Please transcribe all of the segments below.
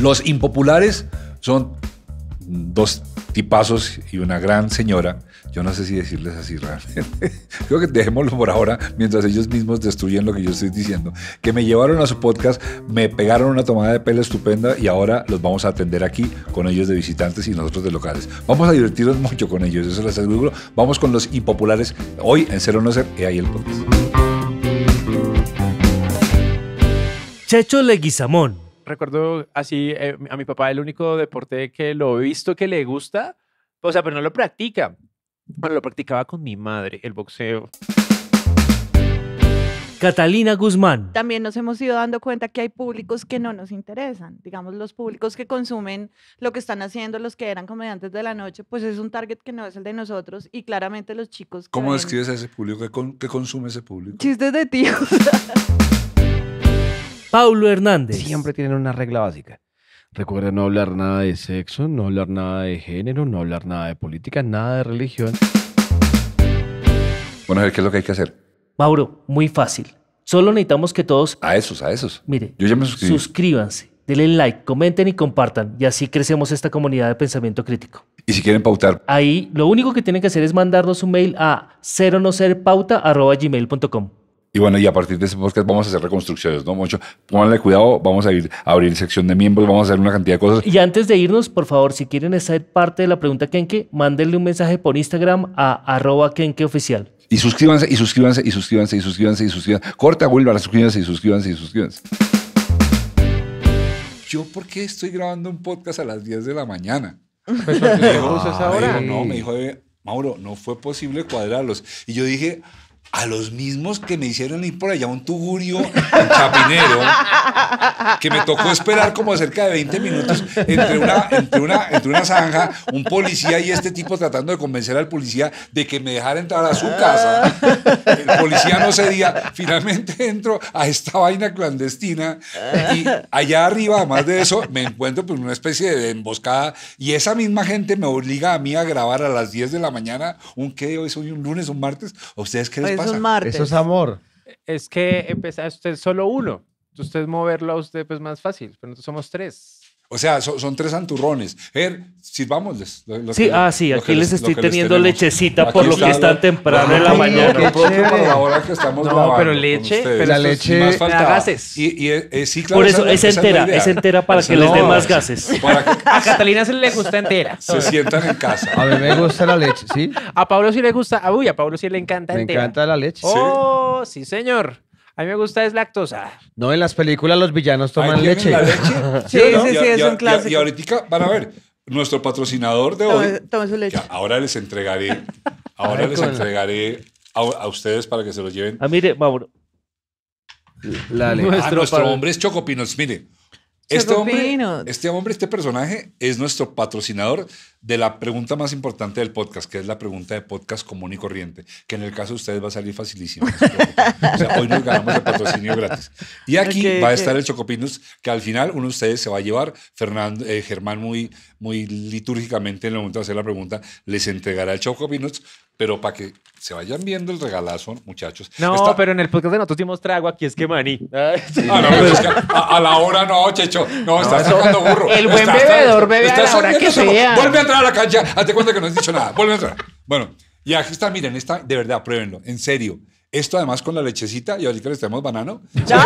Los impopulares son dos tipazos y una gran señora. Yo no sé si decirles así realmente. Creo que dejémoslo por ahora mientras ellos mismos destruyen lo que yo estoy diciendo. Que me llevaron a su podcast, me pegaron una tomada de pelo estupenda y ahora los vamos a atender aquí con ellos de visitantes y nosotros de locales. Vamos a divertirnos mucho con ellos, eso les aseguro. Vamos con los impopulares hoy en Cero No Ser, y ahí el podcast. Checho Leguizamón recuerdo así eh, a mi papá el único deporte que lo he visto que le gusta, o sea, pero no lo practica. Bueno, lo practicaba con mi madre, el boxeo. Catalina Guzmán. También nos hemos ido dando cuenta que hay públicos que no nos interesan. Digamos, los públicos que consumen lo que están haciendo, los que eran comediantes de la noche, pues es un target que no es el de nosotros y claramente los chicos. ¿Cómo describes a ese público? que consume ese público? Chistes de tíos. Paulo Hernández. Siempre tienen una regla básica. Recuerden no hablar nada de sexo, no hablar nada de género, no hablar nada de política, nada de religión. Bueno, a ver, ¿qué es lo que hay que hacer? Mauro, muy fácil. Solo necesitamos que todos... A esos, a esos. Mire, yo ya me suscribí. Suscríbanse, denle like, comenten y compartan. Y así crecemos esta comunidad de pensamiento crítico. Y si quieren pautar. Ahí lo único que tienen que hacer es mandarnos un mail a cero no ser pauta y bueno, y a partir de ese podcast vamos a hacer reconstrucciones, ¿no, Mucho, Pónganle cuidado, vamos a ir a abrir sección de miembros, vamos a hacer una cantidad de cosas. Y antes de irnos, por favor, si quieren estar parte de la pregunta Kenke, mándenle un mensaje por Instagram a arroba kenkeoficial. Y suscríbanse, y suscríbanse, y suscríbanse, y suscríbanse, y suscríbanse. Corta, Wilmar, suscríbanse, y suscríbanse, y suscríbanse. ¿Yo por qué estoy grabando un podcast a las 10 de la mañana? ¿me pues dijo, ahora? No, me dijo, eh, Mauro, no fue posible cuadrarlos. Y yo dije, a los mismos que me hicieron ir por allá un tugurio un Chapinero, que me tocó esperar como cerca de 20 minutos entre una, entre, una, entre una zanja, un policía y este tipo tratando de convencer al policía de que me dejara entrar a su casa. El policía no se cedía. Finalmente entro a esta vaina clandestina y allá arriba, además de eso, me encuentro pues una especie de emboscada y esa misma gente me obliga a mí a grabar a las 10 de la mañana un qué hoy soy un lunes, un martes. ustedes qué martes. Eso es amor. Es que empezar usted solo uno. Entonces, moverlo a usted pues más fácil, pero nosotros somos tres. O sea, son, tres anturrones. Ger, sirvámosles. sí, ah, sí, aquí les, estoy teniendo lechecita por lo que están temprano en la mañana. no, pero leche, pero la leche más gases. Y, eh, eh, por eso es entera, es, entera para que les dé más gases. a Catalina se le gusta entera. Se sientan en casa. A mí me gusta la leche, ¿sí? A Pablo sí le gusta, uy, a Pablo sí le encanta entera. Me encanta la leche. Oh, sí, señor. A mí me gusta es lactosa. No, en las películas los villanos toman leche. sí, sí, sí, es un clásico. Y, ahorita van a ver, nuestro patrocinador de hoy. su leche. ahora les entregaré, ahora ah, les entregaré a, ustedes para que se los lleven. Ah, mire, vamos. nuestro ah, hombre es Chocopinos, mire. Este hombre, este hombre, este personaje es nuestro patrocinador de la pregunta más importante del podcast, que es la pregunta de podcast común y corriente, que en el caso de ustedes va a salir facilísimo. o sea, hoy nos ganamos el patrocinio gratis. Y aquí va a estar el Chocopinus, que al final uno de ustedes se va a llevar. Eh, Germán, muy, muy litúrgicamente en el momento de hacer la pregunta, les entregará el Chocopinus pero para que se vayan viendo el regalazo, muchachos. No, pero en el podcast de nosotros dimos trago aquí, es que maní. Ah, a, la hora no, Checho. No, estás sacando burro. el buen bebedor bebe a hora que sea. Vuelve a entrar a la cancha. Hazte cuenta que no has dicho nada. Vuelve a entrar. Bueno, y aquí está, miren, está de verdad, pruébenlo. En serio. Esto además con la lechecita y ahorita le tenemos banano. ¿Ya?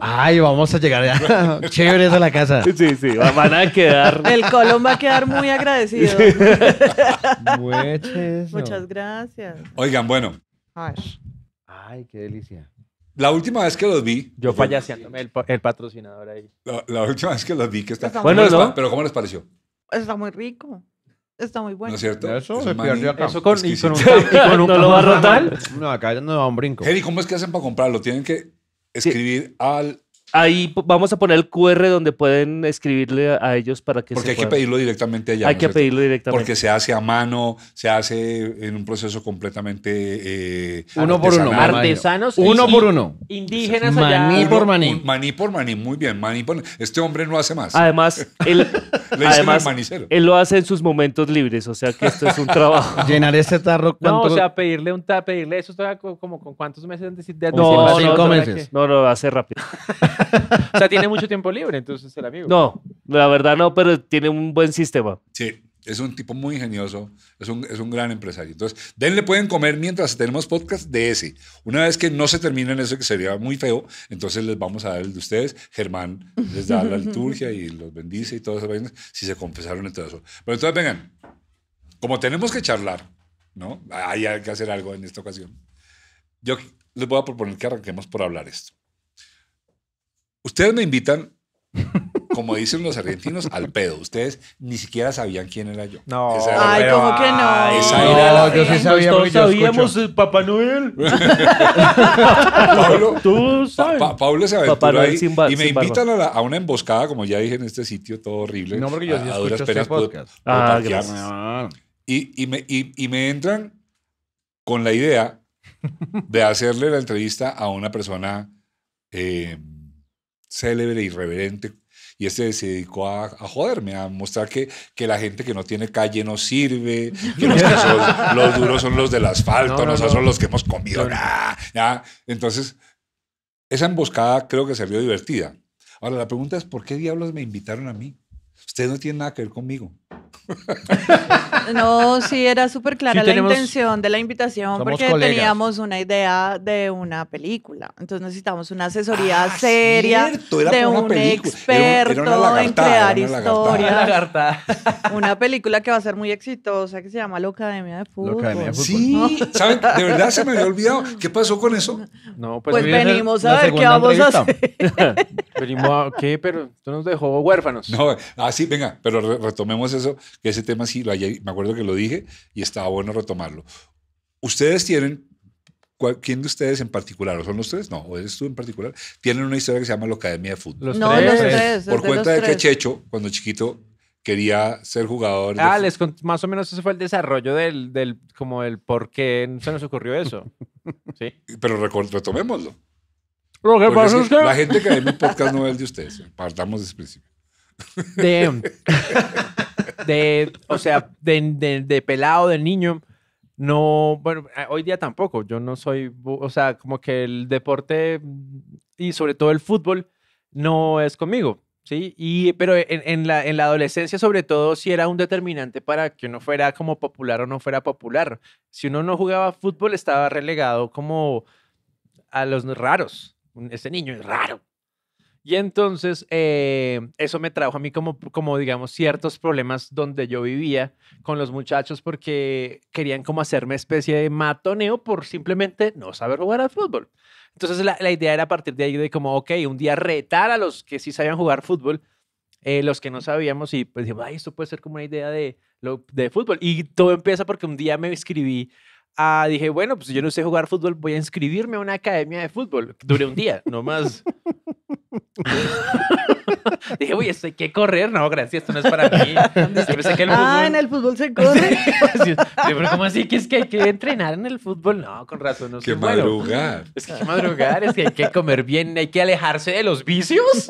Ay, vamos a llegar ya. Chévere a la casa. Sí, sí, van a quedar. El Colón va a quedar muy agradecido. Muchas gracias. Oigan, bueno. Ay. qué delicia. La última vez que los vi. Yo fallé el, el, patrocinador ahí. La, última vez que los vi que está. bueno, pero ¿cómo les pareció? Está muy rico está muy bueno. ¿No es cierto? Eso se perdió acá. Eso con, y con un, y con ¿No lo va a rotar? No, acá ya no va un brinco. Eddie ¿cómo es que hacen para comprarlo? Tienen que escribir al Ahí vamos a poner el QR donde pueden escribirle a, ellos para que... Porque hay que pedirlo directamente allá. Hay que pedirlo directamente. Porque se hace a mano, se hace en un proceso completamente... Eh, uno por uno. Artesanos. Uno por uno. Indígenas allá. Maní por maní. maní por maní, muy bien. Maní por, este hombre no hace más. Además, él, además él lo hace en sus momentos libres, o sea que esto es un trabajo. Llenar ese tarro. No, o sea, pedirle un pedirle eso, como con cuántos meses de... No, no, meses. No, no, hace rápido. o sea, tiene mucho tiempo libre, entonces es el amigo. No, la verdad no, pero tiene un buen sistema. Sí, es un tipo muy ingenioso, es un, gran empresario. Entonces, denle pueden comer mientras tenemos podcast de ese. Una vez que no se termina en eso, que sería muy feo, entonces les vamos a dar el de ustedes. Germán les da la liturgia y los bendice y todas esas vainas, si se confesaron en todo eso. Pero entonces, vengan, como tenemos que charlar, ¿no? Hay que hacer algo en esta ocasión. Yo les voy a proponer que arranquemos por hablar esto. Ustedes me invitan, como dicen los argentinos, al pedo. Ustedes ni siquiera sabían quién era yo. No, ay, ¿cómo que no? yo sí sabía porque sabíamos el Papá Noel. Pablo, Tú sabes. Pablo se aventura ahí y me invitan a, una emboscada, como ya dije en este sitio, todo horrible. No, porque yo sí este podcast. Ah, gracias. Y, me, entran con la idea de hacerle la entrevista a una persona eh, célebre, irreverente, y este se dedicó a, a, joderme, a mostrar que, que la gente que no tiene calle no sirve, que los, los duros son los del asfalto, no, nosotros los que hemos comido, nada, Entonces, esa emboscada creo que se vio divertida. Ahora, la pregunta es, ¿por qué diablos me invitaron a mí? Ustedes no tienen nada que ver conmigo. No, sí, era súper clara la intención de la invitación porque teníamos una idea de una película. Entonces necesitamos una asesoría ah, seria de un experto en crear historias. Una, película que va a ser muy exitosa que se llama La Academia de Fútbol. Sí, ¿saben? De verdad se me había olvidado. ¿Qué pasó con eso? No, pues, pues venimos a ver qué vamos a hacer. venimos a qué, pero tú nos dejó huérfanos. No, ah sí, venga, pero retomemos eso que ese tema sí, lo me acuerdo que lo dije y estaba bueno retomarlo. Ustedes tienen, ¿quién de ustedes en particular? son los tres? No, o eres tú en particular. Tienen una historia que se llama la Academia de Fútbol. Los tres. Por cuenta de, que Checho, cuando chiquito, quería ser jugador. Ah, más o menos ese fue el desarrollo del, del, como el por qué se nos ocurrió eso. sí. Pero retomémoslo. Lo que pasa La gente que ve mi podcast no es de ustedes. Partamos de ese principio. Damn. de, o sea, de, pelado, de niño, no, bueno, eh, hoy día tampoco, yo no soy, o sea, como que el deporte y sobre todo el fútbol no es conmigo, ¿sí? Y, pero en, la, en la adolescencia sobre todo sí era un determinante para que uno fuera como popular o no fuera popular. Si uno no jugaba fútbol estaba relegado como a los raros. ese niño es raro, y entonces eh, eso me trajo a mí como, como, digamos, ciertos problemas donde yo vivía con los muchachos porque querían como hacerme especie de matoneo por simplemente no saber jugar al fútbol. Entonces la, idea era a partir de ahí de como, ok, un día retar a los que sí sabían jugar fútbol, eh, los que no sabíamos y pues digo, ay, esto puede ser como una idea de, de fútbol. Y todo empieza porque un día me inscribí a, dije, bueno, pues yo no sé jugar fútbol, voy a inscribirme a una academia de fútbol. Duré un día, no más. Dije, oye, hay que correr. No, gracias, esto no es para mí. Ah, en el fútbol se corre. pero cómo así que es que hay que entrenar en el fútbol. No, con razón. No que madrugar. Es que hay madrugar, es que hay que comer bien, hay que alejarse de los vicios.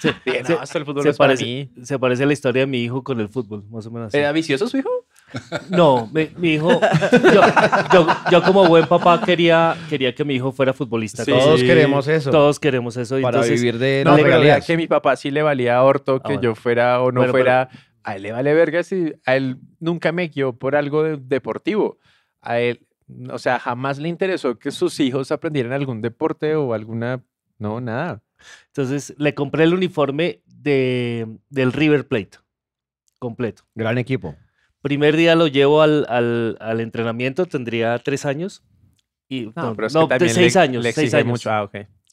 Sí, no, esto el fútbol no es parece, para mí. Se parece a la historia de mi hijo con el fútbol, más o menos. ¿Era vicioso su hijo? No, mi, hijo, yo, como buen papá quería, quería que mi hijo fuera futbolista. todos queremos eso. Todos queremos eso. Para vivir de no, realidad que mi papá sí le valía orto ah, que yo fuera o no fuera. a él le vale verga si a él nunca me guió por algo deportivo. A él, o sea, jamás le interesó que sus hijos aprendieran algún deporte o alguna, no, nada. Entonces le compré el uniforme de, del River Plate, completo. Gran equipo. Primer día lo llevo al, al, entrenamiento, tendría tres años. Y, ah, no, pero es seis años. seis años Ah,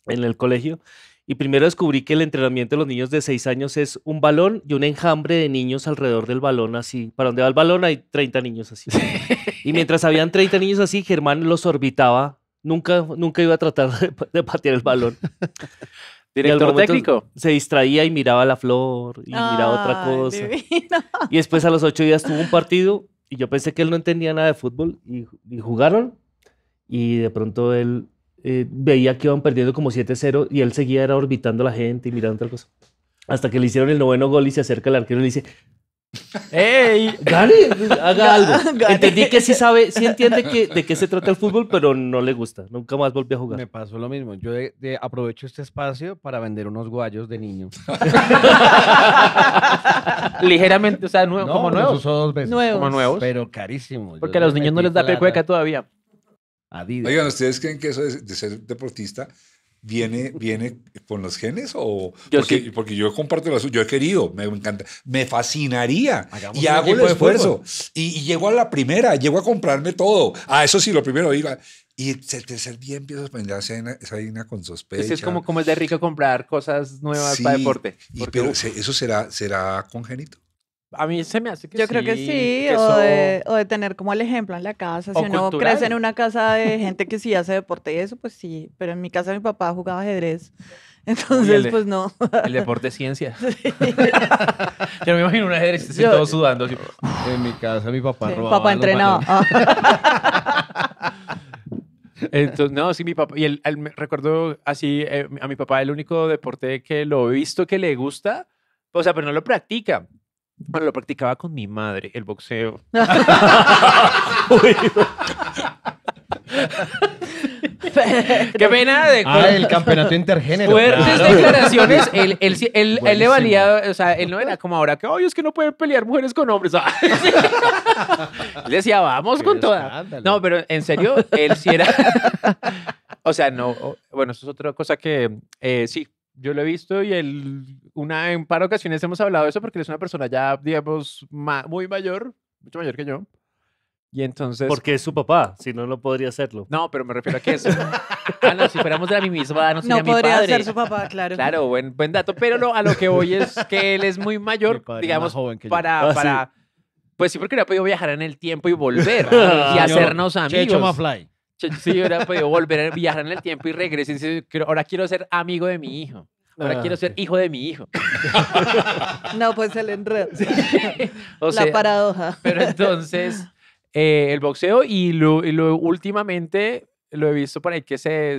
En el colegio. Y primero descubrí que el entrenamiento de los niños de seis años es un balón y un enjambre de niños alrededor del balón, así. Para donde va el balón hay 30 niños así. y mientras habían 30 niños así, Germán los orbitaba. Nunca, nunca iba a tratar de, de patear el balón. Director técnico. Se distraía y miraba la flor y miraba otra cosa. Y después a los ocho días tuvo un partido y yo pensé que él no entendía nada de fútbol y, jugaron y de pronto él eh, veía que iban perdiendo como 7-0 y él seguía orbitando a la gente y mirando otra cosa. Hasta que le hicieron el noveno gol y se acerca el arquero y le dice, ¡Ey! ¡Dale! haga algo. Entendí que sí sabe, sí entiende que, de qué se trata el fútbol, pero no le gusta. Nunca más volví a jugar. Me pasó lo mismo. Yo eh, eh, aprovecho este espacio para vender unos guayos de niño. Ligeramente, o sea, como nuevos. Como nuevos. Pero carísimos. Porque a los niños no les da pecueca e todavía. Oigan, ¿ustedes creen que eso de ser deportista viene, viene con los genes o porque, porque, yo comparto yo he querido, me encanta, me fascinaría y hago el esfuerzo y, y, llego a la primera, llego a comprarme todo. A ah, eso sí, lo primero iba. Y el tercer día empiezo pues, a vender esa harina con sospecha. Pues es como, como es de rico comprar cosas nuevas para deporte. Y pero eso será, será congénito a mí se me hace que Yo creo que sí, o, de, tener como el ejemplo en la casa. si uno crece en una casa de gente que sí hace deporte y eso, pues sí. Pero en mi casa mi papá jugaba ajedrez. Entonces, pues no. El deporte es ciencia. Yo me imagino un ajedrez así, todo sudando. En mi casa mi papá robaba. Papá entrenaba. Ah. Entonces, no, sí, mi papá. Y recuerdo así, eh, a mi papá el único deporte que lo he visto que le gusta, o sea, pero no lo practica bueno, lo practicaba con mi madre, el boxeo. Qué pena de Ah, el campeonato intergénero. fuertes declaraciones. Él, le valía, o sea, él no era como ahora que, oye, es que no pueden pelear mujeres con hombres. Ah, le decía, vamos con toda. No, pero en serio, él sí era. o sea, no, bueno, eso es otra cosa que eh, sí, yo lo he visto y él, una, en par ocasiones hemos hablado de eso porque él es una persona ya, digamos, muy mayor, mucho mayor que yo. Y entonces... Porque es su papá, si no, no podría hacerlo. No, pero me refiero a que eso... ah, no, si fuéramos de la misma no sería mi padre. podría ser su papá, claro. Claro, buen, buen dato. Pero a lo que voy es que él es muy mayor, digamos, para... Ah, para Pues sí, porque ha podido viajar en el tiempo y volver ah, y hacernos amigos. Checho fly. Sí, hubiera podido volver a viajar en el tiempo y regresar. Ahora quiero ser amigo de mi hijo. Ahora ah, quiero ser hijo de mi hijo. No, pues el enredo. la paradoja. Pero entonces, eh, el boxeo y, lo, últimamente lo he visto por ahí que se,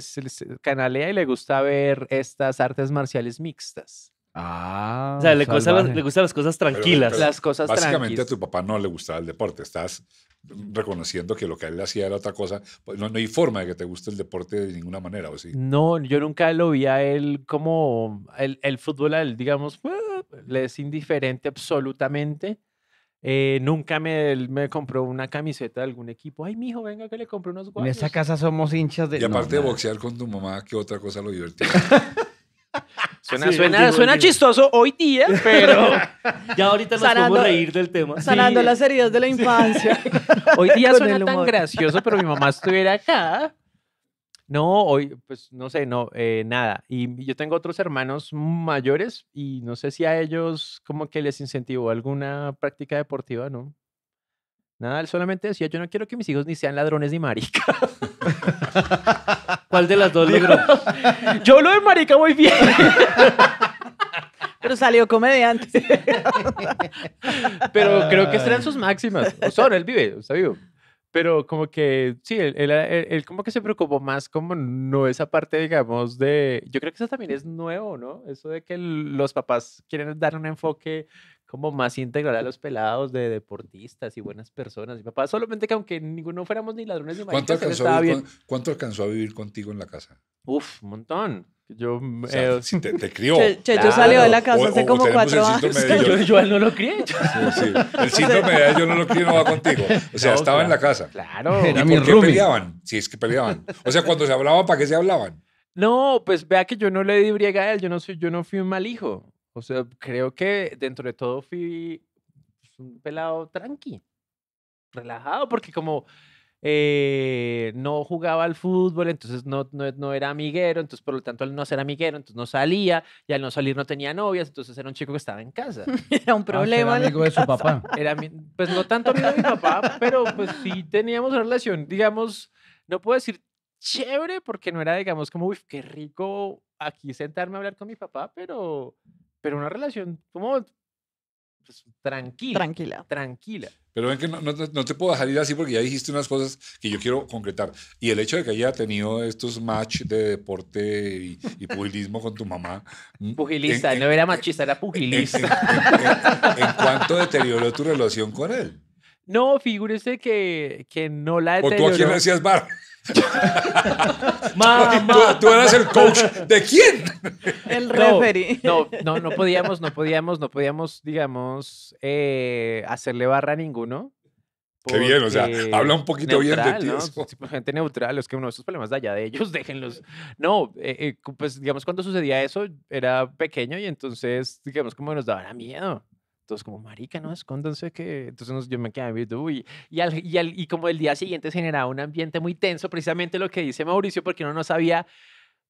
canalea y le gusta ver estas artes marciales mixtas. Ah. O sea, le, gustan las, le gustan las cosas tranquilas. las cosas Básicamente a tu papá no le gustaba el deporte. Estás reconociendo que lo que él hacía era otra cosa. Pues, no, no hay forma de que te guste el deporte de ninguna manera, ¿o sí? No, yo nunca lo vi a él como. El, fútbol a él, digamos, le es indiferente absolutamente. Eh, nunca me, me, compró una camiseta de algún equipo. Ay, mijo, venga que le compré unos guantes. En esta casa somos hinchas de. Y aparte de boxear con tu mamá, ¿qué otra cosa lo divertía? Suena, suena, chistoso hoy día, pero ya ahorita nos sanando, podemos reír del tema. Sanando las heridas de la infancia. Hoy día suena tan gracioso, pero mi mamá estuviera acá. No, hoy, pues no sé, no, eh, nada. Y yo tengo otros hermanos mayores y no sé si a ellos como que les incentivó alguna práctica deportiva, ¿no? Nada, él solamente decía, yo no quiero que mis hijos ni sean ladrones ni maricas. ¿Cuál de las dos libros? yo lo de marica muy bien. Pero salió comediante. Pero creo que serán sus máximas. O sea, él vive, está vivo. Pero como que, sí, él, él, como que se preocupó más como no esa parte, digamos, de... Yo creo que eso también es nuevo, ¿no? Eso de que los papás quieren dar un enfoque como más integral a los pelados de deportistas y buenas personas. Mi papá, solamente que aunque ninguno fuéramos ni ladrones ni ¿Cuánto estaba bien. ¿Cuánto alcanzó a vivir contigo en la casa? Uf, un montón. Yo, te, crió. yo salí de la casa hace como cuatro años. Yo, yo, él no lo crié. El síndrome de yo no lo crié no va contigo. O sea, estaba en la casa. Claro. ¿Y por qué peleaban? sí, es que peleaban. O sea, cuando se hablaban, ¿para qué se hablaban? No, pues vea que yo no le di briega a él. Yo no, soy, yo no fui un mal hijo. O sea, creo que dentro de todo fui pues, un pelado tranqui, relajado, porque como eh, no jugaba al fútbol, entonces no, no, no, era amiguero, entonces por lo tanto al no ser amiguero, entonces no salía, y al no salir no tenía novias, entonces era un chico que estaba en casa. era un ah, problema. Ah, era amigo de su papá. Era, pues no tanto amigo de mi papá, pero pues sí teníamos relación, digamos, no puedo decir chévere, porque no era, digamos, como, uy, qué rico aquí sentarme a hablar con mi papá, pero pero una relación como pues, tranquila. Tranquila. Tranquila. Pero ven que no, te puedo dejar ir así porque ya dijiste unas cosas que yo quiero concretar. Y el hecho de que haya tenido estos match de deporte y, pugilismo con tu mamá. Mm, pugilista, no era machista, era pugilista. En, cuánto deterioró tu relación con él? No, figúrese que, que no la deterioró. ¿O tú a quién decías bar? ¿Tú, eras el coach de quién? El referee. No, no, no, podíamos, no podíamos, no podíamos, digamos, eh, hacerle barra a ninguno. Qué bien, o sea, habla un poquito bien de ti. Gente neutral, es que uno de esos problemas de allá de ellos, déjenlos. No, eh, eh, pues digamos, cuando sucedía eso, era pequeño y entonces, digamos, como nos daba miedo. Entonces, como, marica, no, escóndanse que... Entonces yo me quedé viendo, y, y, y, como el día siguiente se generaba un ambiente muy tenso, precisamente lo que dice Mauricio, porque uno no sabía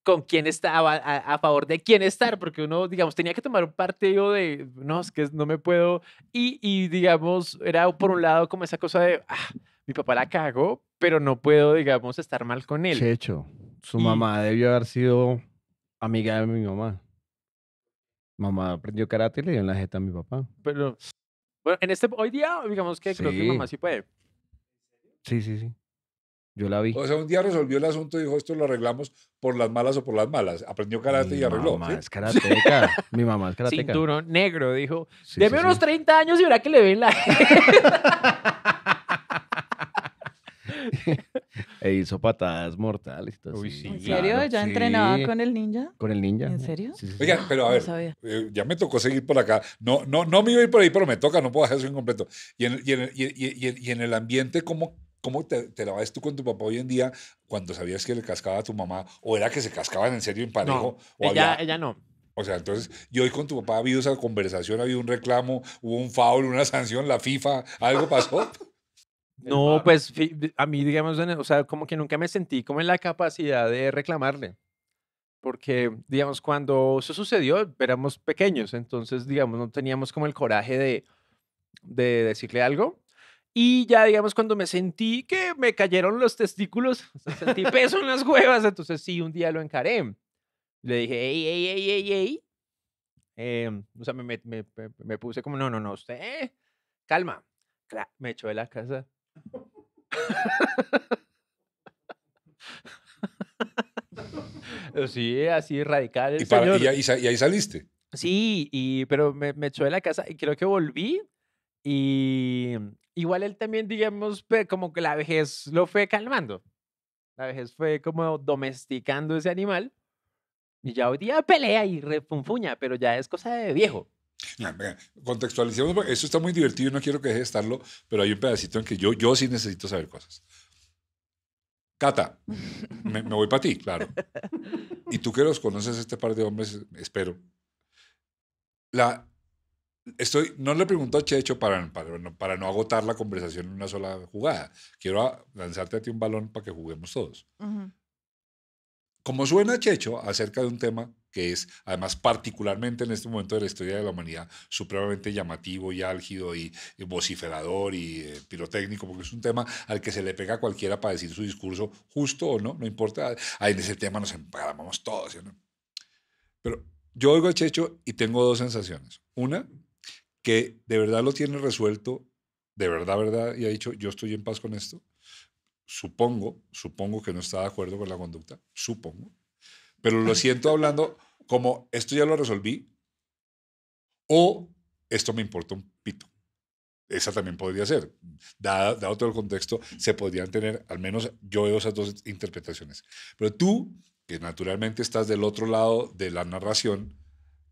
con quién estaba, a, favor de quién estar, porque uno, digamos, tenía que tomar un partido de, no, es que no me puedo, y, digamos, era por un lado como esa cosa de, ah, mi papá la cagó, pero no puedo, digamos, estar mal con él. De hecho, su mamá debió haber sido amiga de mi mamá. Mamá aprendió karate y le dio en la jeta a mi papá. Pero, bueno, en este, hoy día, digamos que creo que mamá sí puede. Sí, sí, sí. Yo la vi. O sea, un día resolvió el asunto y dijo, esto lo arreglamos por las malas o por las malas. Aprendió karate y arregló. mamá es karateca. Mi mamá es karateca. Cinturón negro, dijo. Debe unos 30 años y verá que le ven la e hizo patadas mortales. ¿En serio? ¿Ya entrenaba con el ninja? ¿Con el ninja? ¿En serio? Oiga, pero a ver, eh, ya me tocó seguir por acá. No, no, no me iba a ir por ahí, pero me toca, no puedo hacer eso incompleto. Y en, y el ambiente, ¿cómo, te, la ves tú con tu papá hoy en día cuando sabías que le cascaba a tu mamá? ¿O era que se cascaban en serio en parejo? o ella, no. O sea, entonces, ¿yo hoy con tu papá ha habido esa conversación, ha habido un reclamo, hubo un foul, una sanción, la FIFA, algo pasó. No, pues a mí, digamos, e, o sea, como que nunca me sentí como en la capacidad de reclamarle. Porque, digamos, cuando eso sucedió, éramos pequeños, entonces, digamos, no teníamos como el coraje de, de decirle algo. Y ya, digamos, cuando me sentí que me cayeron los testículos, sentí peso en las huevas, entonces sí, un día lo encaré. Le dije, ey, ey, ey, ey, ey. Em, o sea, me, puse como, no, no, no, usted, calma. Me echó de la casa. sí, así radical. y, Y, ahí, saliste. Sí, y, pero me, me echó de la casa y creo que volví. Y igual él también, digamos, como que la vejez lo fue calmando. La vejez fue como domesticando ese animal. Y ya hoy día pelea y refunfuña, pero ya es cosa de viejo. Contextualicemos, eso está muy divertido y no quiero que deje de estarlo, pero hay un pedacito en que yo, yo sí necesito saber cosas. Cata, me, voy para ti, claro. Y tú que los conoces, este par de hombres, espero. La, estoy, no le pregunto a Checho para, para, no agotar la conversación en una sola jugada. Quiero lanzarte a ti un balón para que juguemos todos. Como suena Checho acerca de un tema que es además particularmente en este momento de la historia de la humanidad supremamente llamativo y álgido y, vociferador y eh, pirotécnico, porque es un tema al que se le pega a cualquiera para decir su discurso justo o no, no importa, ahí en ese tema nos empalmamos todos. Pero yo oigo a Checho y tengo dos sensaciones. Una, que de verdad lo tiene resuelto, de verdad, verdad, y ha dicho, yo estoy en paz con esto. Supongo, supongo que no está de acuerdo con la conducta, supongo pero lo siento hablando como esto ya lo resolví o esto me importa un pito. Esa también podría ser. Dado, dado todo el contexto, se podrían tener, al menos yo veo esas dos interpretaciones. Pero tú, que naturalmente estás del otro lado de la narración,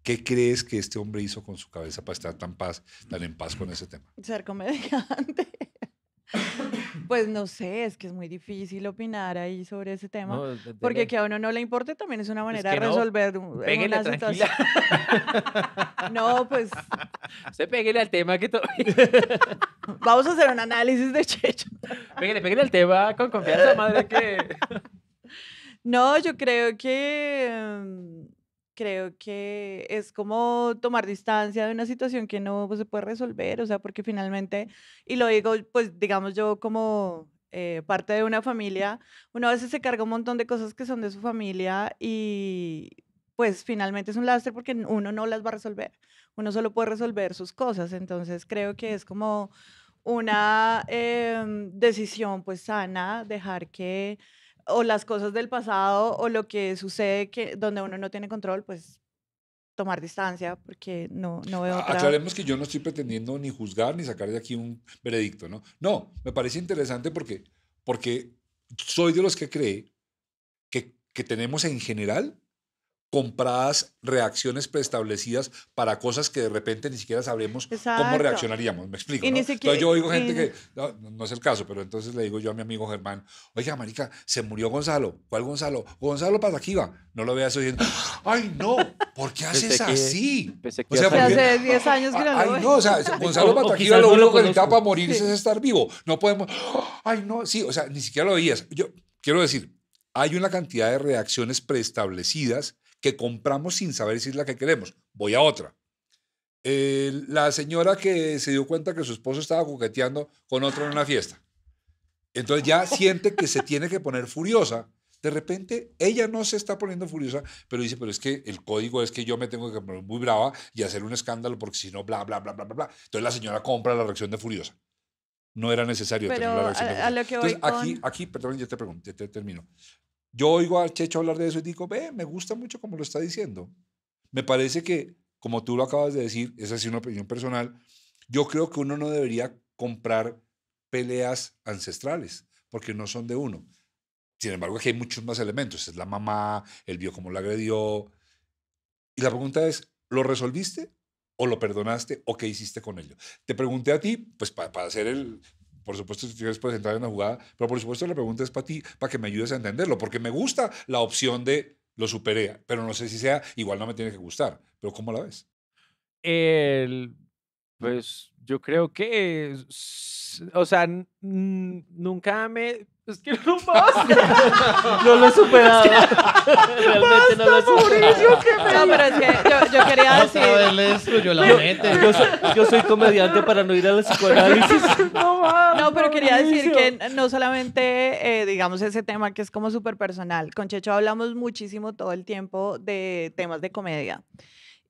¿Qué crees que este hombre hizo con su cabeza para estar tan, paz, tan en paz con ese tema? Ser comediante. Pues no sé, es que es muy difícil opinar ahí sobre ese tema. porque que a uno no le importe también es una pues manera de resolver no, pégale, una situación. no, pues. Se pégale al tema que Vamos a hacer un análisis de Checho. Pégale, pégale al tema con confianza, madre que. no, yo creo que. Em, creo que es como tomar distancia de una situación que no pues, se puede resolver, o sea, porque finalmente, y lo digo, pues digamos yo como eh, parte de una familia, uno a veces se carga un montón de cosas que son de su familia y pues finalmente es un lastre porque uno no las va a resolver, uno solo puede resolver sus cosas, entonces creo que es como una em, decisión pues sana, dejar que o las cosas del pasado o lo que sucede que donde uno no tiene control, pues tomar distancia porque no, no veo otra. Aclaremos que yo no estoy pretendiendo ni juzgar ni sacar de aquí un veredicto, ¿no? No, me parece interesante porque, porque soy de los que cree que, que tenemos en general compradas reacciones preestablecidas para cosas que de repente ni siquiera sabremos cómo reaccionaríamos. Me explico. yo oigo gente que, no, es el caso, pero entonces le digo yo a mi amigo Germán, oiga, Marica, se murió Gonzalo. ¿Cuál Gonzalo? Gonzalo Pataquiva. No lo veas oyendo. Ay, no, ¿por qué haces así? o sea, hace 10 años que no Ay, no, o sea, Gonzalo Pataquiva lo único que necesitaba para morirse es estar vivo. No podemos. Ay, no, sí, o sea, ni siquiera lo veías. Yo quiero decir, hay una cantidad de reacciones preestablecidas que compramos sin saber si es la que queremos. Voy a otra. la señora que se dio cuenta que su esposo estaba coqueteando con otro en una fiesta. Entonces ya siente que se tiene que poner furiosa. De repente ella no se está poniendo furiosa, pero dice, pero es que el código es que yo me tengo que poner muy brava y hacer un escándalo porque si no, bla, bla, bla, bla, bla, Entonces la señora compra la reacción de furiosa. No era necesario tener la reacción de furiosa. Entonces, aquí, aquí, perdón, yo te, pregunto, ya te termino. Yo oigo a Checho hablar de eso y digo, ve, me gusta mucho como lo está diciendo. Me parece que, como tú lo acabas de decir, esa es una opinión personal, yo creo que uno no debería comprar peleas ancestrales, porque no son de uno. Sin embargo, aquí hay muchos más elementos. Es la mamá, él vio cómo la agredió. Y la pregunta es, ¿lo resolviste o lo perdonaste o qué hiciste con ello? Te pregunté a ti, pues para hacer el, por supuesto, si quieres presentar una jugada, pero por supuesto la pregunta es para ti, para que me ayudes a entenderlo, porque me gusta la opción de lo superea pero no sé si sea, igual no me tiene que gustar, pero ¿cómo la ves? El, pues yo creo que, o sea, nunca me... Es que no pasa no lo he superado. Realmente no lo he superado. No, pero es que yo, quería decir... no destruyó la mente. Yo, soy, comediante para no ir a la psicoanálisis. no quería decir que no solamente, eh, digamos, ese tema que es como súper personal. Con Checho hablamos muchísimo todo el tiempo de temas de comedia.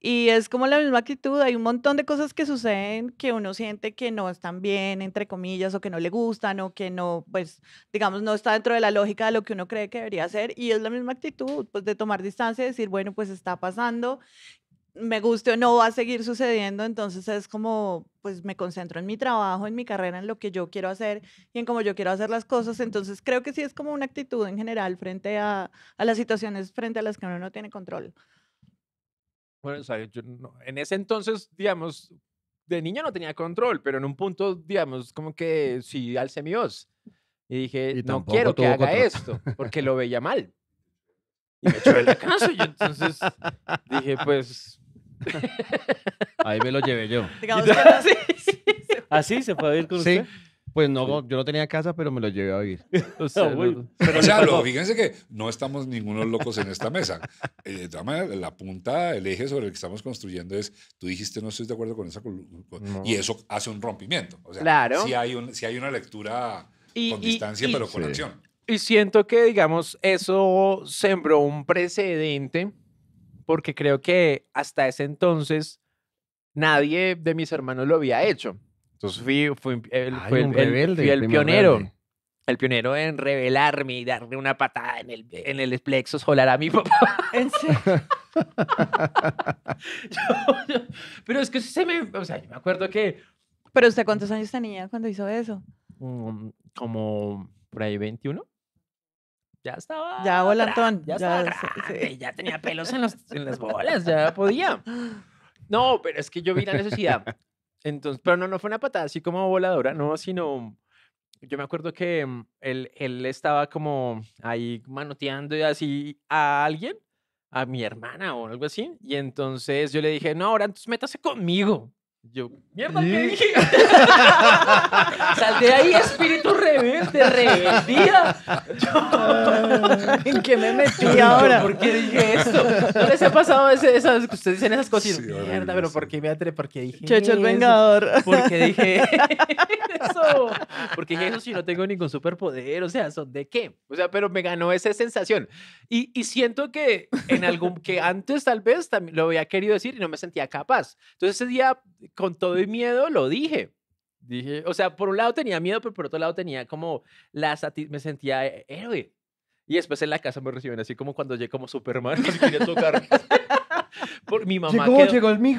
Y es como la misma actitud, hay un montón de cosas que suceden que uno siente que no están bien, entre comillas, o que no le gustan, o que no, pues, digamos, no está dentro de la lógica de lo que uno cree que debería hacer. Y es la misma actitud, pues, de tomar distancia y decir, bueno, pues está pasando me guste o no va a seguir sucediendo, entonces es como, pues me concentro en mi trabajo, en mi carrera, en lo que yo quiero hacer y en cómo yo quiero hacer las cosas, entonces creo que sí es como una actitud en general frente a, a las situaciones frente a las que uno no tiene control. Bueno, o sea, yo en ese entonces, digamos, de niño no tenía control, pero en un punto, digamos, como que sí, alcé mi voz. Y dije, no quiero que haga esto, porque lo veía mal. Y me echó el acaso. Y entonces dije, pues, Ahí me lo llevé yo. así, se fue a vivir con usted? Pues no, yo no tenía casa, pero me lo llevé a vivir. pero O sea, fíjense que no estamos ninguno locos en esta mesa. Eh, de la punta, el eje sobre el que estamos construyendo es, tú dijiste, no estoy de acuerdo con esa... Y eso hace un rompimiento. O Claro. Si hay, un, si hay una lectura con distancia, pero con acción. Y siento que, digamos, eso sembró un precedente porque creo que hasta ese entonces nadie de mis hermanos lo había hecho. Entonces fui, el, pionero. El pionero en revelarme y darle una patada en el, en el plexo a mi papá. pero es que se me. O sea, yo me acuerdo que. ¿Pero usted cuántos años tenía cuando hizo eso? Mm, como por ahí 21 ya estaba. Ya volantón. Ya, ya, tenía pelos en, en, las bolas, ya podía. No, pero es que yo vi la necesidad. Entonces, pero no, no fue una patada así como voladora, no, sino. Yo me acuerdo que mm, él, él estaba como ahí manoteando y así a alguien, a mi hermana o algo así. Y entonces yo le dije, no, ahora entonces métase conmigo. Yo. ¡Mierda, ¿qué ¿Mm? dije! Sal ahí, espíritu rebelde, rebeldía. Yo... ¿En qué me metí ahora? ¿Por qué dije eso? ¿No les ha pasado ese, esas, ustedes dicen esas cosas? Mierda, pero ¿por qué me atre... ¿Por qué dije Checho el Vengador. ¿Por qué dije eso? ¿Por qué dije eso si no tengo ningún superpoder? O sea, ¿son de qué? O sea, pero me ganó esa sensación. Y, y siento que en algún... que antes tal vez también lo había querido decir y no me sentía capaz. Entonces ese día con todo el miedo lo dije. Dije, o sea, por un lado tenía miedo, pero por otro lado tenía como la me sentía héroe. Y después en la casa me reciben así como cuando llegué como Superman, quería tocar. por, mi mamá, quedó, mi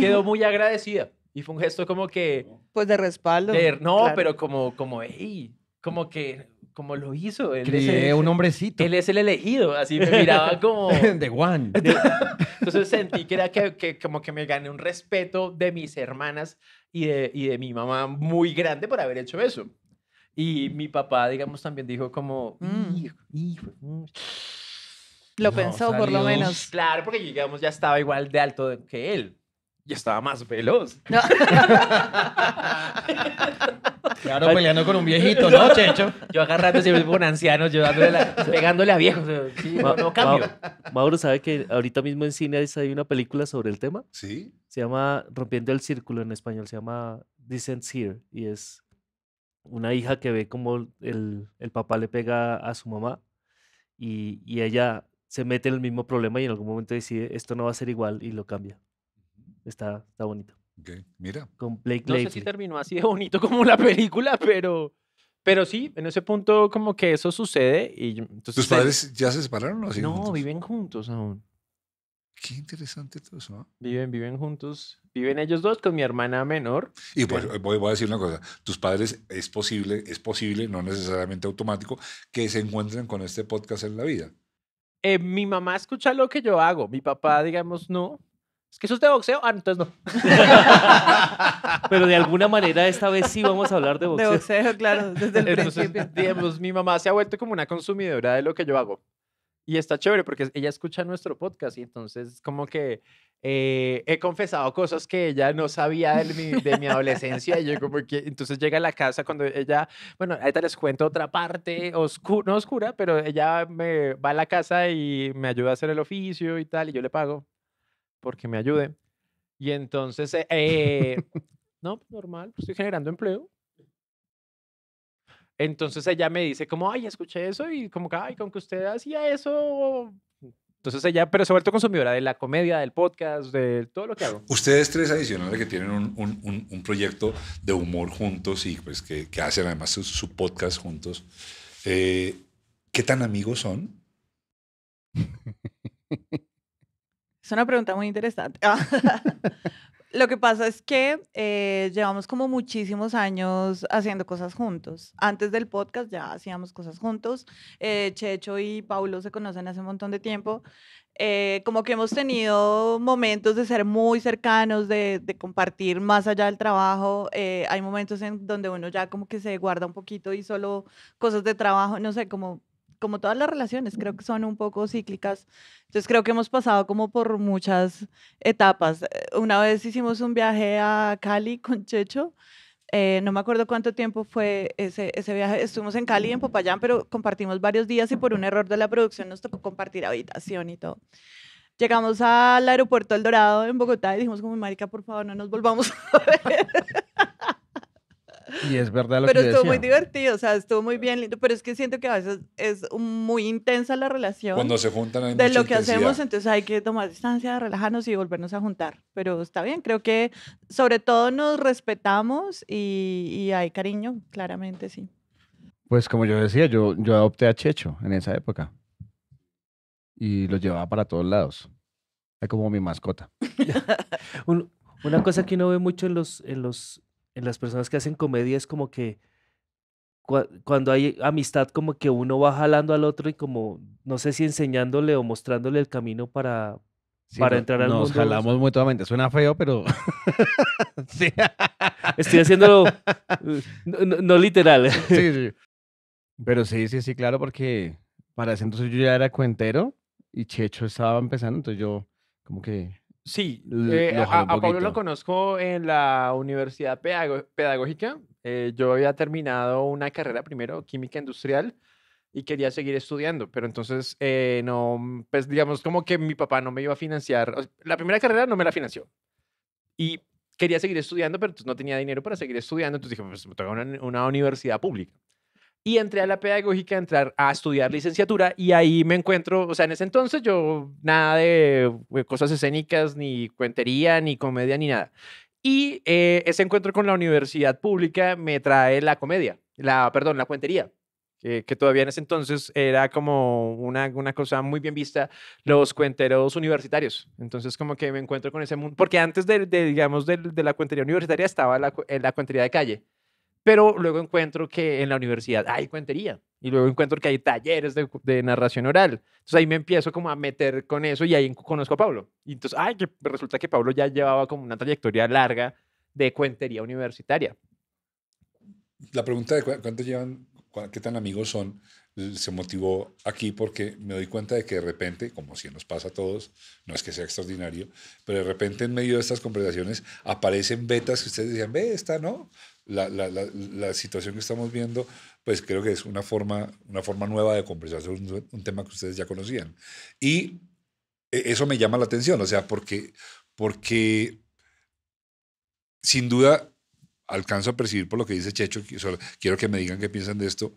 quedó muy agradecida. Y fue un gesto como que... Pues de respaldo. no, pero como, como, hey, como que como lo hizo. Él es, un hombrecito. Él es el elegido, así me miraba como... de one. Entonces sentí que era que, como que me gané un respeto de mis hermanas y de, y de mi mamá muy grande por haber hecho eso. Y mi papá, digamos, también dijo como... Mm. Mm". Lo pensó por lo menos. Claro, porque digamos ya estaba igual de alto que él y estaba más veloz. Claro, peleando con un viejito, ¿no, Checho? Yo agarrando siempre con ancianos, yo pegándole a viejos. Sí, no, cambio. Mauro, ¿sabe que ahorita mismo en cine hay una película sobre el tema? Sí. Se llama Rompiendo el Círculo en español, se llama Descent Here y es una hija que ve como el, papá le pega a su mamá y, y ella se mete en el mismo problema y en algún momento decide esto no va a ser igual y lo cambia. Está, está bonito. mira. Con No sé si terminó así de bonito como la película, pero, pero sí, en ese punto como que eso sucede. Y ¿Tus padres ya se separaron o así? No, viven juntos aún. Qué interesante todo eso. Viven, viven juntos. Viven ellos dos con mi hermana menor. Y pues, eh, voy, a decir una cosa. Tus padres es posible, es posible, no necesariamente automático, que se encuentren con este podcast en la vida. Eh, mi mamá escucha lo que yo hago. Mi papá, digamos, no. Es que eso es de boxeo. Ah, entonces no. Pero de alguna manera esta vez sí vamos a hablar de boxeo. De boxeo, claro, desde el principio. Digamos, mi mamá se ha vuelto como una consumidora de lo que yo hago. Y está chévere porque ella escucha nuestro podcast y entonces como que eh, he confesado cosas que ella no sabía de mi, adolescencia. y yo como que entonces llega a la casa cuando ella, bueno, ahorita les cuento otra parte, oscura, no oscura, pero ella me va a la casa y me ayuda a hacer el oficio y tal y yo le pago porque me ayude. Y entonces, eh, eh, no, pues, normal, pues, estoy generando empleo. Entonces ella me dice como, ay, escuché eso y como que, ay, con que usted hacía eso. Entonces ella, pero se ha vuelto consumidora de la comedia, del podcast, de todo lo que hago. Ustedes tres adicionales que tienen un, proyecto de humor juntos y pues que, hacen además su, podcast juntos, eh, ¿qué tan amigos son? Es una pregunta muy interesante. Lo que pasa es que eh, llevamos como muchísimos años haciendo cosas juntos. Antes del podcast ya hacíamos cosas juntos. Eh, Checho y Paulo se conocen hace un montón de tiempo. Eh, como que hemos tenido momentos de ser muy cercanos, de, de compartir más allá del trabajo. hay momentos en donde uno ya como que se guarda un poquito y solo cosas de trabajo, no sé, como como todas las relaciones, creo que son un poco cíclicas. Entonces creo que hemos pasado como por muchas etapas. Eh, una vez hicimos un viaje a Cali con Checho. Eh, no me acuerdo cuánto tiempo fue ese, ese viaje. Estuvimos en Cali en Popayán, pero compartimos varios días y por un error de la producción nos tocó compartir habitación y todo. Llegamos al aeropuerto El Dorado en Bogotá y dijimos como, marica, por favor, no nos volvamos a ver. Y es verdad lo pero que Pero estuvo muy divertido, o sea, estuvo muy bien lindo, pero es que siento que a veces es muy intensa la relación. Cuando se juntan hay De lo que hacemos, entonces hay que tomar distancia, relajarnos y volvernos a juntar. Pero está bien, creo que sobre todo nos respetamos y, y hay cariño, claramente sí. Pues como yo decía, yo, yo adopté a Checho en esa época y lo llevaba para todos lados. Es como mi mascota. una cosa que uno ve mucho en los, en los en las personas que hacen comedia es como que cuando hay amistad, como que uno va jalando al otro y como, no sé si enseñándole o mostrándole el camino para, para entrar al mundo. Nos jalamos mutuamente. Suena feo, pero. sí. Estoy haciéndolo no, literal. sí, sí. Pero sí, sí, sí, claro, porque para ese entonces yo ya era cuentero y Checho estaba empezando, entonces yo como que Sí, eh, a, Pablo lo conozco en la Universidad Pedagógica. Eh, yo había terminado una carrera primero, química industrial, y quería seguir estudiando, pero entonces, eh, no, pues digamos como que mi papá no me iba a financiar. la primera carrera no me la financió. Y quería seguir estudiando, pero no tenía dinero para seguir estudiando, entonces dije, pues me toca una universidad pública y entré a la pedagógica a entrar a estudiar licenciatura y ahí me encuentro, o sea, en ese entonces yo nada de eh, cosas escénicas, ni cuentería, ni comedia, ni nada. Y eh, ese encuentro con la universidad pública me trae la comedia, la, perdón, la cuentería. Que, todavía en ese entonces era como una, cosa muy bien vista, los cuenteros universitarios. Entonces como que me encuentro con ese mundo, porque antes de, digamos, de, la cuentería universitaria estaba la, eh, la cuentería de calle pero luego encuentro que en la universidad hay cuentería y luego encuentro que hay talleres de, narración oral. Entonces ahí me empiezo como a meter con eso y ahí conozco a Pablo. Y entonces, ay, que resulta que Pablo ya llevaba como una trayectoria larga de cuentería universitaria. La pregunta de cuánto llevan, qué tan amigos son, se motivó aquí porque me doy cuenta de que de repente, como si nos pasa a todos, no es que sea extraordinario, pero de repente en medio de estas conversaciones aparecen betas que ustedes decían, ve, esta no, la, la, la, situación que estamos viendo, pues creo que es una forma, una forma nueva de conversar sobre un, tema que ustedes ya conocían. Y e, eso me llama la atención, o sea, porque, porque sin duda alcanzo a percibir por lo que dice Checho, quiero que me digan qué piensan de esto,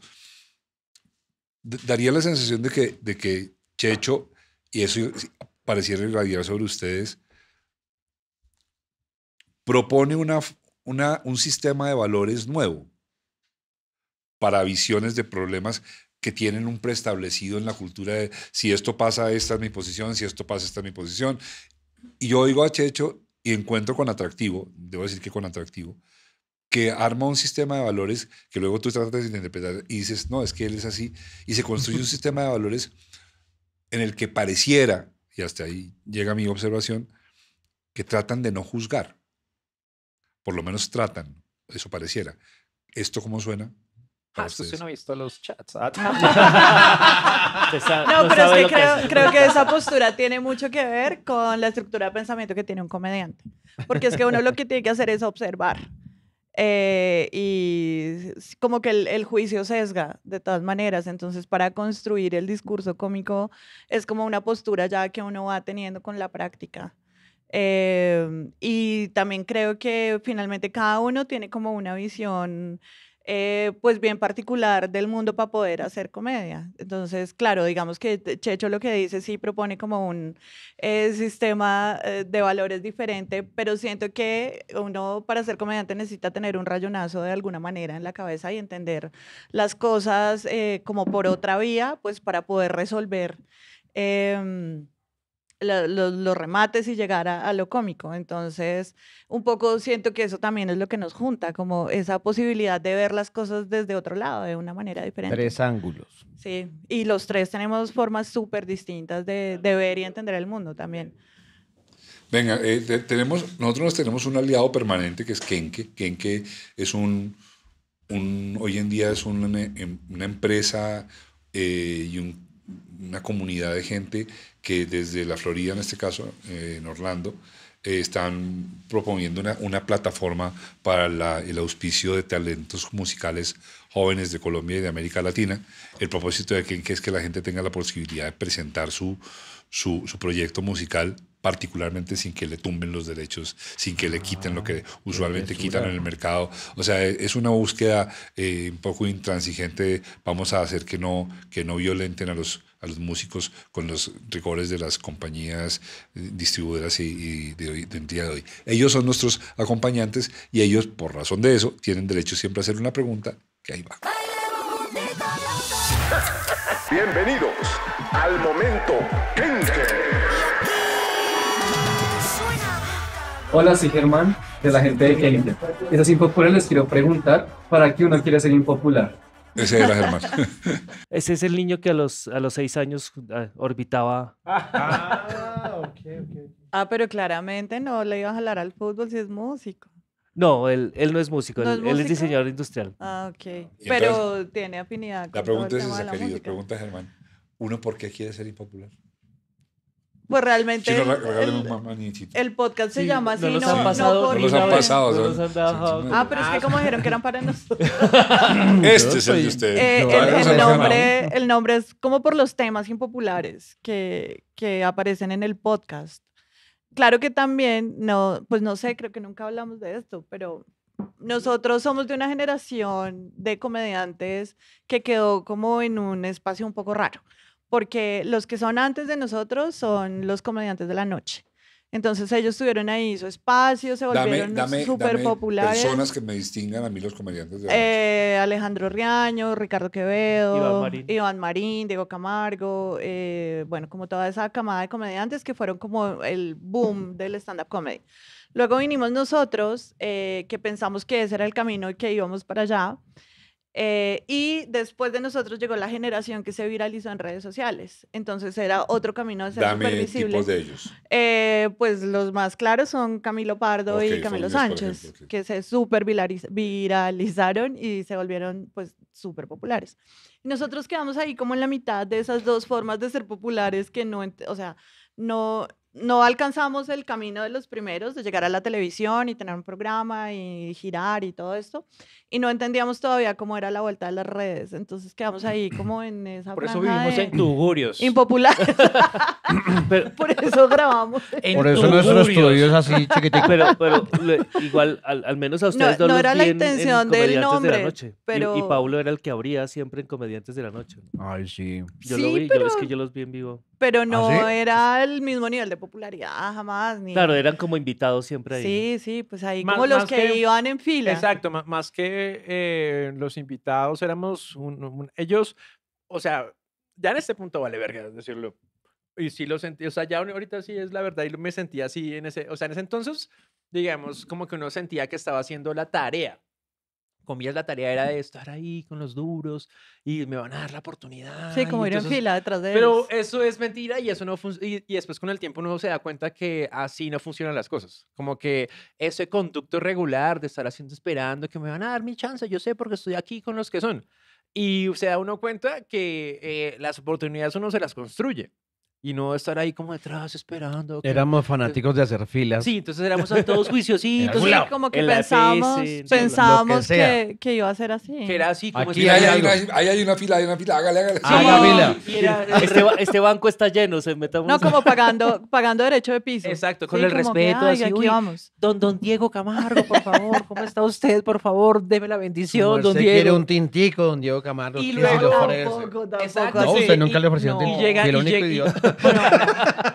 daría la sensación de que, de que Checho, y eso pareciera irradiar sobre ustedes, propone una, un sistema de valores nuevo para visiones de problemas que tienen un preestablecido en la cultura de si esto pasa, esta es mi posición, si esto pasa, esta es mi posición. Y yo digo a Checho y encuentro con atractivo, debo decir que con atractivo, que arma un sistema de valores que luego tú tratas de interpretar y dices, no, es que él es así, y se construye un sistema de valores en el que pareciera, y hasta ahí llega mi observación, que tratan de no juzgar. Por lo menos tratan, eso pareciera. ¿Esto cómo suena? Ah, no he visto los chats. Ah, no, pero es que creo, que esa postura tiene mucho que ver con la estructura de pensamiento que tiene un comediante. Porque es que uno lo que tiene que hacer es observar. Eh, y como que el, el, juicio sesga de todas maneras, entonces para construir el discurso cómico es como una postura ya que uno va teniendo con la práctica. Em, y también creo que finalmente cada uno tiene como una visión eh, pues bien particular del mundo para poder hacer comedia. Entonces, claro, digamos que Checho lo que dice sí propone como un eh, sistema eh, de valores diferente, pero siento que uno para ser comediante necesita tener un rayonazo de alguna manera en la cabeza y entender las cosas como por otra vía, pues para poder resolver em, los, remates y llegar a, lo cómico. Entonces, un poco siento que eso también es lo que nos junta, como esa posibilidad de ver las cosas desde otro lado, de una manera diferente. Tres ángulos. Sí, y los tres tenemos formas súper distintas de, ver y entender el mundo también. Venga, eh, tenemos, nosotros tenemos un aliado permanente que es Kenke. Kenke es un, hoy en día es em, una, empresa eh, y un una comunidad de gente que desde la Florida, en este caso, eh, en Orlando, eh, están proponiendo una, plataforma para el auspicio de talentos musicales jóvenes de Colombia y de América Latina. El propósito de aquí es que la gente tenga la posibilidad de presentar su proyecto musical particularmente sin que le tumben los derechos, sin que le ah, quiten lo que usualmente quitan en el mercado. O sea, e, es una búsqueda eh, un poco intransigente. Vamos a hacer que no, que no violenten a los, a los músicos con los rigores de las compañías eh, distribuidoras y, de, hoy, día de hoy. Ellos son nuestros acompañantes y ellos, por razón de eso, tienen derecho siempre a hacer una pregunta que ahí va. Bienvenidos al momento Hola, soy Germán, de la gente de Kenia. Esas impopulares les quiero preguntar, ¿para qué uno quiere ser impopular? Ese era Germán. Ese es el niño que a los, a los seis años ah, orbitaba. Ah, ah, pero claramente no le iba a jalar al fútbol si es músico. No, él, no es músico, él, es diseñador industrial. Ah, ok. Pero tiene afinidad con La pregunta es Pregunta, Germán. ¿Uno por qué quiere ser impopular? Pues realmente. el, podcast se llama así. No los han pasado. No, han pasado. Ah, pero es que como dijeron que eran para nosotros. este es el de ustedes. Eh, el, el, nombre, el nombre es como por los temas impopulares que, que aparecen en el podcast. Claro que también, no, pues no sé, creo que nunca hablamos de esto, pero nosotros somos de una generación de comediantes que quedó como en un espacio un poco raro porque los que son antes de nosotros son los comediantes de la noche. Entonces ellos tuvieron ahí su espacio, se volvieron súper populares. Personas que me distingan a mí los comediantes de la noche. Eh, Alejandro Riaño, Ricardo Quevedo, Iván Marín, Diego Camargo, eh, bueno, como toda esa camada de comediantes que fueron como el boom del stand-up comedy. Luego vinimos nosotros, eh, que pensamos que ese era el camino y que íbamos para allá. Eh, y después de nosotros llegó la generación que se viralizó en redes sociales. Entonces era otro camino de ser Dame tipos de ellos. Eh, pues los más claros son Camilo Pardo y Camilo Sánchez, que se súper viralizaron y se volvieron pues súper populares. nosotros quedamos ahí como en la mitad de esas dos formas de ser populares que no, o sea, no, no alcanzamos el camino de los primeros, de llegar a la televisión y tener un programa y girar y todo esto. Y no entendíamos todavía cómo era la vuelta de las redes. Entonces quedamos ahí como en esa... Por eso vivimos en Tugurios. Impopular. por eso grabamos. Por eso nuestro estudio así chiquitico. Pero, igual, al, menos a ustedes no, no era la intención del nombre. Pero... Y, Pablo era el que abría siempre en Comediantes de la Noche. Ay, sí. Yo yo, es que yo los vi en vivo pero ¿Ah, no era el mismo nivel de popularidad jamás. Ni... Claro, eran como invitados siempre ahí. Sí, sí, pues ahí como los que, iban en fila. Exacto, más, que eh, los invitados éramos ellos, o sea, ya en este punto vale verga decirlo. Y sí lo sentí, o sea, ya ahorita sí es la verdad y me sentía así en ese, o sea, en ese entonces, digamos, como que uno sentía que estaba haciendo la tarea comillas, la tarea era de estar ahí con los duros y me van a dar la oportunidad. Sí, como ir en fila detrás de Pero eso es mentira y eso no y, después con el tiempo uno se da cuenta que así no funcionan las cosas. Como que ese conducto regular de estar haciendo esperando que me van a dar mi chance, yo sé porque estoy aquí con los que son. Y se da uno cuenta que eh, las oportunidades uno se las construye y no estar ahí como detrás esperando. Éramos fanáticos de hacer filas. Sí, entonces éramos todos juiciositos. sí, como que pensábamos, que, iba a ser así. era así. Como Aquí hay, una, hay, una, fila, hay una fila, hágale, hágale. Este, banco está lleno, se metamos. No, como pagando, pagando derecho de piso. Exacto, con el respeto. así, aquí vamos. Don, don Diego Camargo, por favor, ¿cómo está usted? Por favor, deme la bendición, don Diego. quiere un tintico, don Diego Camargo. Y luego, tampoco, tampoco, Exacto. No, usted nunca le ofreció un tintico. Y llega,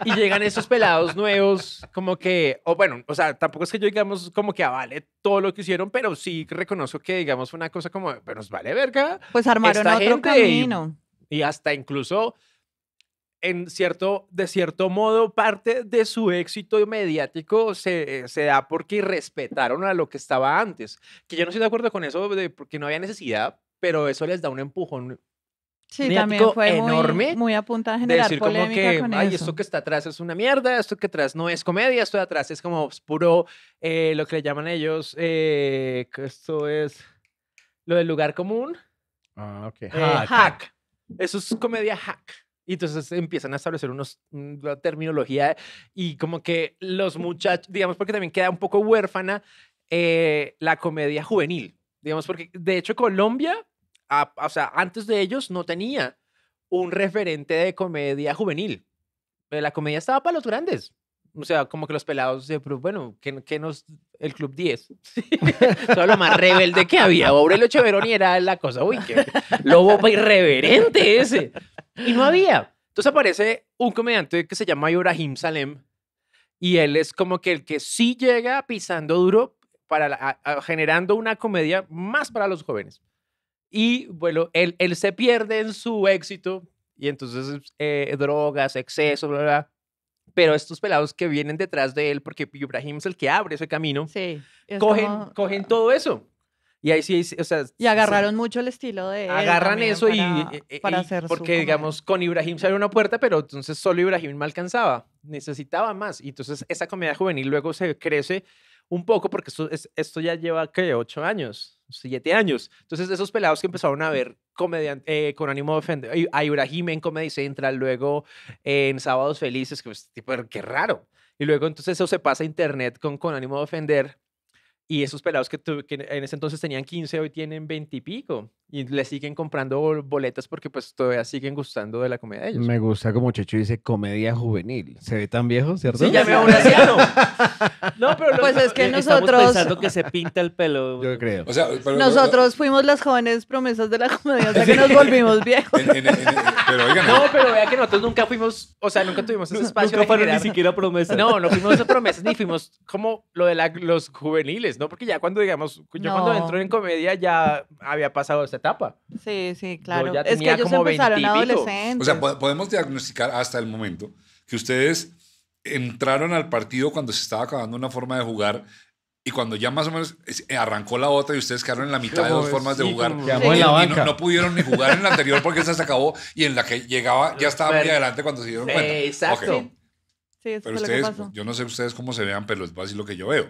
y llegan esos pelados nuevos, como que, o bueno, o sea, tampoco es que yo digamos como que avale todo lo que hicieron, pero sí reconozco que digamos una cosa como, pero nos vale verga. Pues armaron otro camino. Y, hasta incluso en cierto, de cierto modo, parte de su éxito mediático se, se, da porque respetaron a lo que estaba antes. Que yo no estoy de acuerdo con eso, porque no había necesidad, pero eso les da un empujón Sí, también fue enorme. Muy, a de decir como que, ay, esto que está atrás es una mierda, esto que atrás no es comedia, esto de atrás es como puro, eh, lo que le llaman ellos, eh, esto es lo del lugar común. Ah, ok. Eh, hack. Eso es comedia hack. Y entonces empiezan a establecer unos, una mm, terminología y como que los muchachos, digamos, porque también queda un poco huérfana la comedia juvenil. Digamos, porque de hecho Colombia o sea, antes de ellos no tenía un referente de comedia juvenil. Eh, la comedia estaba para los grandes. O sea, como que los pelados, bueno, que, nos, el Club 10. Sí. Solo lo más rebelde que había. Aurelio Cheveroni era la cosa, uy, qué lobo irreverente ese. Y no había. Entonces aparece un comediante que se llama Ibrahim Salem y él es como que el que sí llega pisando duro para generando una comedia más para los jóvenes. Y bueno, él, él se pierde en su éxito y entonces eh, drogas, exceso, bla, bla. Pero estos pelados que vienen detrás de él, porque Ibrahim es el que abre ese camino, cogen, cogen eh, todo eso. Y ahí sí, o sea... Y agarraron mucho el estilo de... agarran eso y... Para eh, hacer porque, digamos, con Ibrahim se abrió una puerta, pero entonces solo Ibrahim me alcanzaba. Necesitaba más. Y entonces esa comedia juvenil luego se crece un poco porque esto, ya lleva, ¿qué? Ocho años, siete años. Entonces, esos pelados que empezaron a ver comediante, eh, con ánimo de ofender, a Ibrahim en Comedy Central, luego en Sábados Felices, que es pues, tipo, qué raro. Y luego entonces eso se pasa a internet con, con ánimo de ofender. Y esos pelados que, que en ese entonces tenían 15, hoy tienen 20 y pico y le siguen comprando boletas porque pues todavía siguen gustando de la comedia de ellos. Me gusta como Checho dice comedia juvenil. Se ve tan viejo, ¿cierto? Sí, ya me veo un no, pero pues es que eh, nosotros pensando que se pinta el pelo. Yo creo. O sea, nosotros fuimos las jóvenes promesas de la comedia, o sea que nos volvimos viejos. pero oigan, no, pero vea que nosotros nunca fuimos, o sea, nunca tuvimos ese espacio. Nunca fueron ni siquiera promesas. No, no fuimos a promesas ni fuimos como lo de los juveniles, ¿no? Porque ya cuando digamos, yo cuando entré en comedia ya había pasado Sí, sí, claro. es que ellos empezaron O sea, podemos diagnosticar hasta el momento que ustedes entraron al partido cuando se estaba acabando una forma de jugar y cuando ya más o menos eh, arrancó la otra y ustedes quedaron en la mitad de dos formas de jugar. Y, no, pudieron ni jugar en la anterior porque esa se acabó y en la que llegaba ya estaba muy adelante cuando se dieron cuenta. Exacto. pero ustedes, yo no sé ustedes cómo se vean, pero es así lo que yo veo.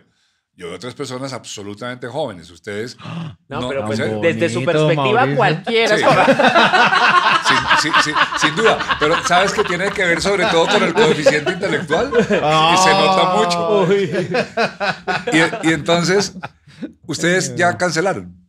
Yo veo otras personas absolutamente jóvenes. Ustedes. No, pero pues, desde su perspectiva, cualquiera. Sin, duda. Pero ¿sabes que tiene que ver sobre todo con el coeficiente intelectual? se nota mucho. Y, y entonces, ustedes ya cancelaron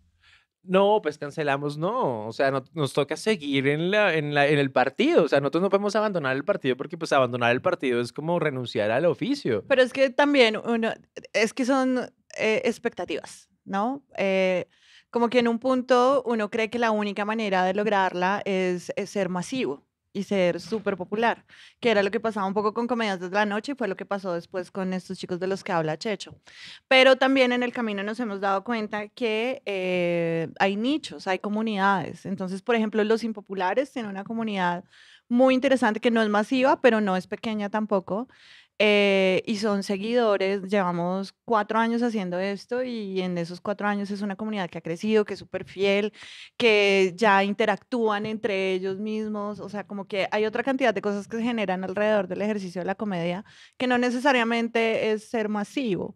no, pues cancelamos, no, o sea, nos toca seguir en, en, el partido, o sea, nosotros no podemos abandonar el partido porque pues abandonar el partido es como renunciar al oficio. Pero es que también uno, es que son eh, expectativas, ¿no? Eh, como que en un punto uno cree que la única manera de lograrla es ser masivo y ser súper popular, que era lo que pasaba un poco con Comedias de la Noche y fue lo que pasó después con estos chicos de los que habla Checho. Pero también en el camino nos hemos dado cuenta que eh, hay nichos, hay comunidades. Entonces, por ejemplo, los impopulares tienen una comunidad muy interesante que no es masiva, pero no es pequeña tampoco. Eh, y son seguidores, llevamos cuatro años haciendo esto y en esos cuatro años es una comunidad que ha crecido, que es súper fiel, que ya interactúan entre ellos mismos, o sea, como que hay otra cantidad de cosas que se generan alrededor del ejercicio de la comedia que no necesariamente es ser masivo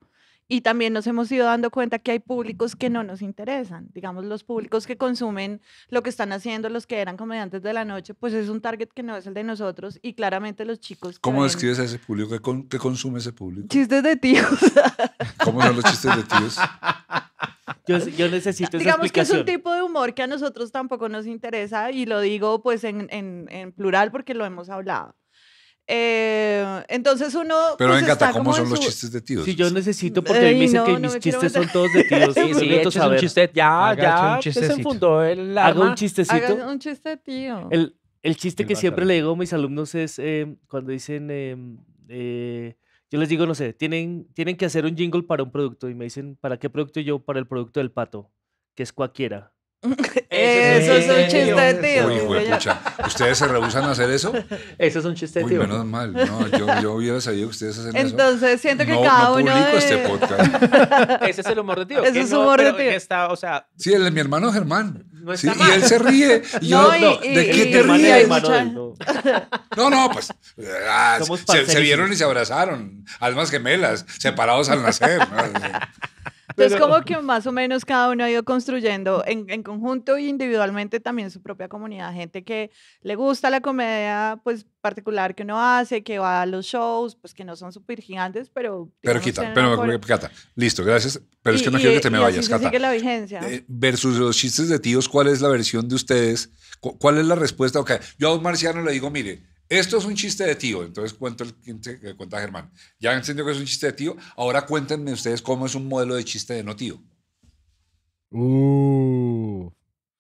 y también nos hemos ido dando cuenta que hay públicos que no nos interesan. Digamos, los públicos que consumen lo que están haciendo, los que eran comediantes de la noche, pues es un target que no es el de nosotros y claramente los chicos... ¿Cómo describes a ese público? ¿Qué, consume ese público? Chistes de tíos. ¿Cómo son los chistes de tíos? Yo, necesito esa Digamos que es un tipo de humor que a nosotros tampoco nos interesa y lo digo pues en, en plural porque lo hemos hablado. Eh, entonces uno. Pero pues, me encanta cómo son los chistes de tíos. Sí, yo necesito, porque me dicen que mis chistes son todos de tíos. Sí, sí, es un chiste. Ya, ya. Se fundó el. Hago un chistecito. Haga un chiste tío. El, chiste que siempre le digo a mis alumnos es eh, cuando dicen. Eh, eh, yo les digo, no sé, tienen, tienen que hacer un jingle para un producto y me dicen, ¿para qué producto yo? Para el producto del pato, que es cualquiera. Eso es un chiste de tío. Uy, ¿Ustedes se rehusan a hacer eso? Eso es un chiste de tío. menos mal. No, yo, yo hubiera sabido que ustedes hacen Entonces, eso. Entonces siento que cada uno. No este de... este podcast. Ese es el humor de tío. Ese es el humor de tío. Está, o sea, sí, el de mi hermano Germán. Y él se ríe. Y yo, ¿De qué te ríes? No, no, pues. Ah, se, se, vieron y se abrazaron. Almas gemelas, separados al nacer. Entonces, como que más o menos cada uno ha ido construyendo en, conjunto e individualmente también su propia comunidad. Gente que le gusta la comedia, pues particular que uno hace, que va a los shows, pues que no son súper gigantes, pero... Pero quita, pero listo, gracias, pero es que no quiero que te me vayas, Cata. Sigue la vigencia. Eh, versus los chistes de tíos, ¿cuál es la versión de ustedes? ¿Cuál es la respuesta? okay yo a un marciano le digo, mire, esto es un chiste de tío, entonces cuento el que cuenta Germán. Ya entendido que es un chiste de tío, ahora cuéntenme ustedes cómo es un modelo de chiste de no tío. Uh.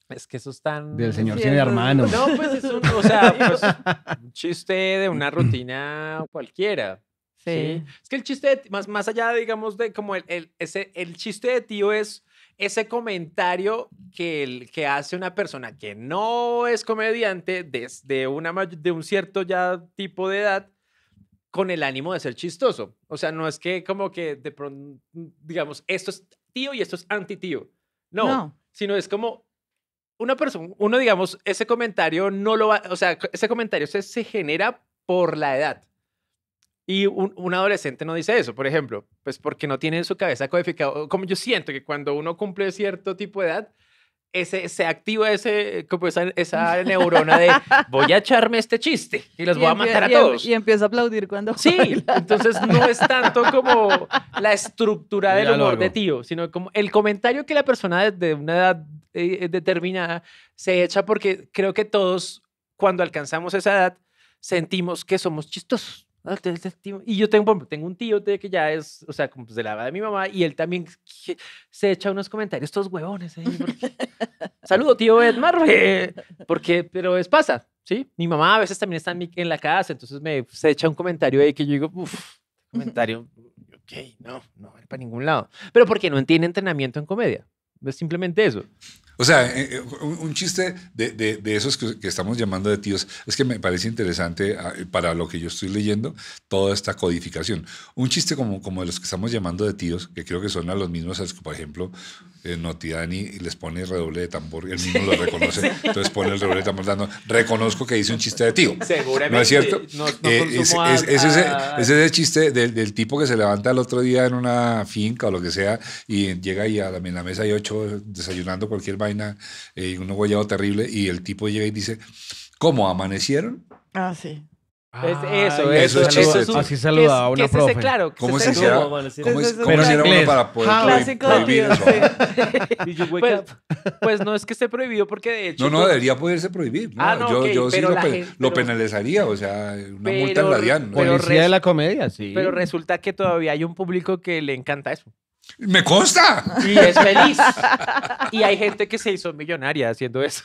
Es que eso es tan... Del señor tiene hermano. No, pues es un, o sea, pues, un chiste de una rutina cualquiera. Sí. Es que el chiste, más, más allá, digamos, de como el, ese, el chiste de tío es ese comentario que, el, que hace una persona que no es comediante desde una, de un cierto ya tipo de edad con el ánimo de ser chistoso. O sea, no es que como que de pronto, digamos, esto es tío y esto es anti-tío. No, sino es como una persona, uno digamos, ese comentario no lo va, o sea, ese comentario se genera por la edad. Y un, adolescente no dice eso, por ejemplo, pues porque no tiene en su cabeza codificado. Como yo siento que cuando uno cumple cierto tipo de edad, ese, se activa ese, esa, neurona de voy a echarme este chiste y los voy a matar a todos. Y, y empieza a aplaudir cuando. Sí, entonces no es tanto como la estructura del humor de tío, sino como el comentario que la persona desde una edad eh, eh, determinada se echa porque creo que todos, cuando alcanzamos esa edad, sentimos que somos chistosos Ah, y yo tengo, tengo un tío que ya es, o sea, como pues, de la de mi mamá, y él también se echa unos comentarios, estos huevones. ¿eh? Saludo, tío Edmar, porque, pero es pasa, ¿sí? Mi mamá a veces también está en, la casa, entonces me pues, se echa un comentario ahí que yo digo, uff, comentario, ok, no, no para ningún lado. Pero porque no tiene entrenamiento en comedia, es simplemente eso. O sea, eh, eh, un, chiste de, de, esos que, estamos llamando de tíos es que me parece interesante ah, eh, para lo que yo estoy leyendo, toda esta codificación. Un chiste como, como de los que estamos llamando de tíos, que creo que son a los mismos, por ejemplo, eh, les pone redoble de tambor, él mismo lo reconoce, entonces pone el redoble de tambor dando, reconozco que hice un chiste de tío. Seguramente. ¿No es cierto? ese, es, el chiste del, tipo que se levanta el otro día en una finca o lo que sea y llega y a la, en la mesa hay ocho desayunando cualquier baño una eh, un terrible, y el tipo llega y dice, ¿cómo amanecieron? Ah, sí. es eso, eso, es chiste. Eso es así una profe. claro, ¿Cómo se, hiciera, para poder prohibir, eso? Pues, pues, no es que esté prohibido porque de hecho... No, no, debería poderse prohibir. Ah, yo, sí lo, penalizaría, o sea, una multa en la DIAN. ¿no? Policía de la comedia, sí. Pero resulta que todavía hay un público que le encanta eso. Me consta. Y es feliz. y hay gente que se hizo millonaria haciendo eso.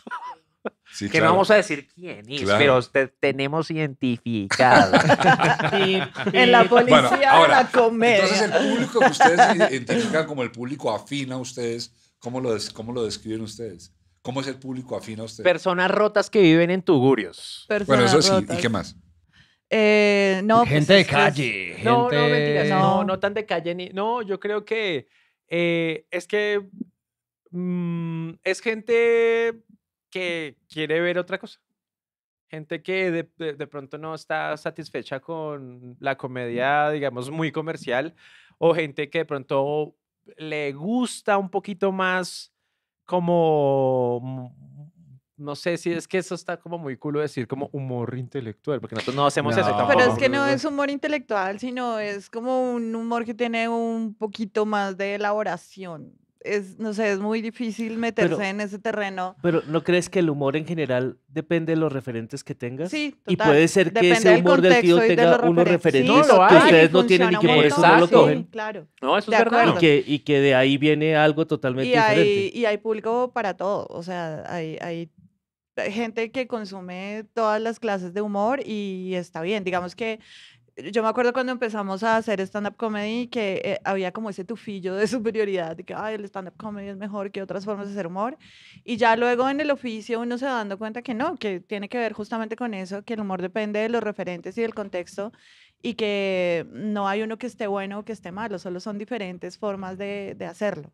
que no vamos a decir quién es, pero te tenemos identificado. en la policía ahora, la comedia. Entonces, el público que ustedes identifican como el público afín a ustedes, ¿cómo lo, lo describen ustedes? ¿Cómo es el público afín a ustedes? Personas rotas que viven en tugurios. bueno, eso sí. ¿Y qué más? Eh, pues gente de calle. No, no, mentiras. No. no. tan de calle ni. No, yo creo que eh, es que mm, es gente que quiere ver otra cosa. Gente que de pronto no está satisfecha con la comedia, digamos, muy comercial, o gente que de pronto le gusta un poquito más como no sé si es que eso está como muy culo decir como humor intelectual, porque nosotros no hacemos eso Pero es que no es humor intelectual, sino es como un humor que tiene un poquito más de elaboración. Es, no sé, es muy difícil meterse en ese terreno. Pero ¿no crees que el humor en general depende de los referentes que tengas? Sí, total. Y puede ser que ese humor del, tío tenga unos referentes que ustedes no tienen y que por eso no lo cogen. claro. No, es verdad. Y que, de ahí viene algo totalmente diferente. Y hay público para todo, o sea, hay, hay gente que consume todas las clases de humor y está bien. Digamos que eh, yo me acuerdo cuando empezamos a hacer stand-up comedy que eh, había como ese tufillo de superioridad, de que el stand-up comedy es mejor que otras formas de hacer humor. Y ya luego en el oficio uno se va dando cuenta que no, que tiene que ver justamente con eso, que el humor depende de los referentes y del contexto y que no hay uno que esté bueno o que esté malo, solo son diferentes formas de, de hacerlo.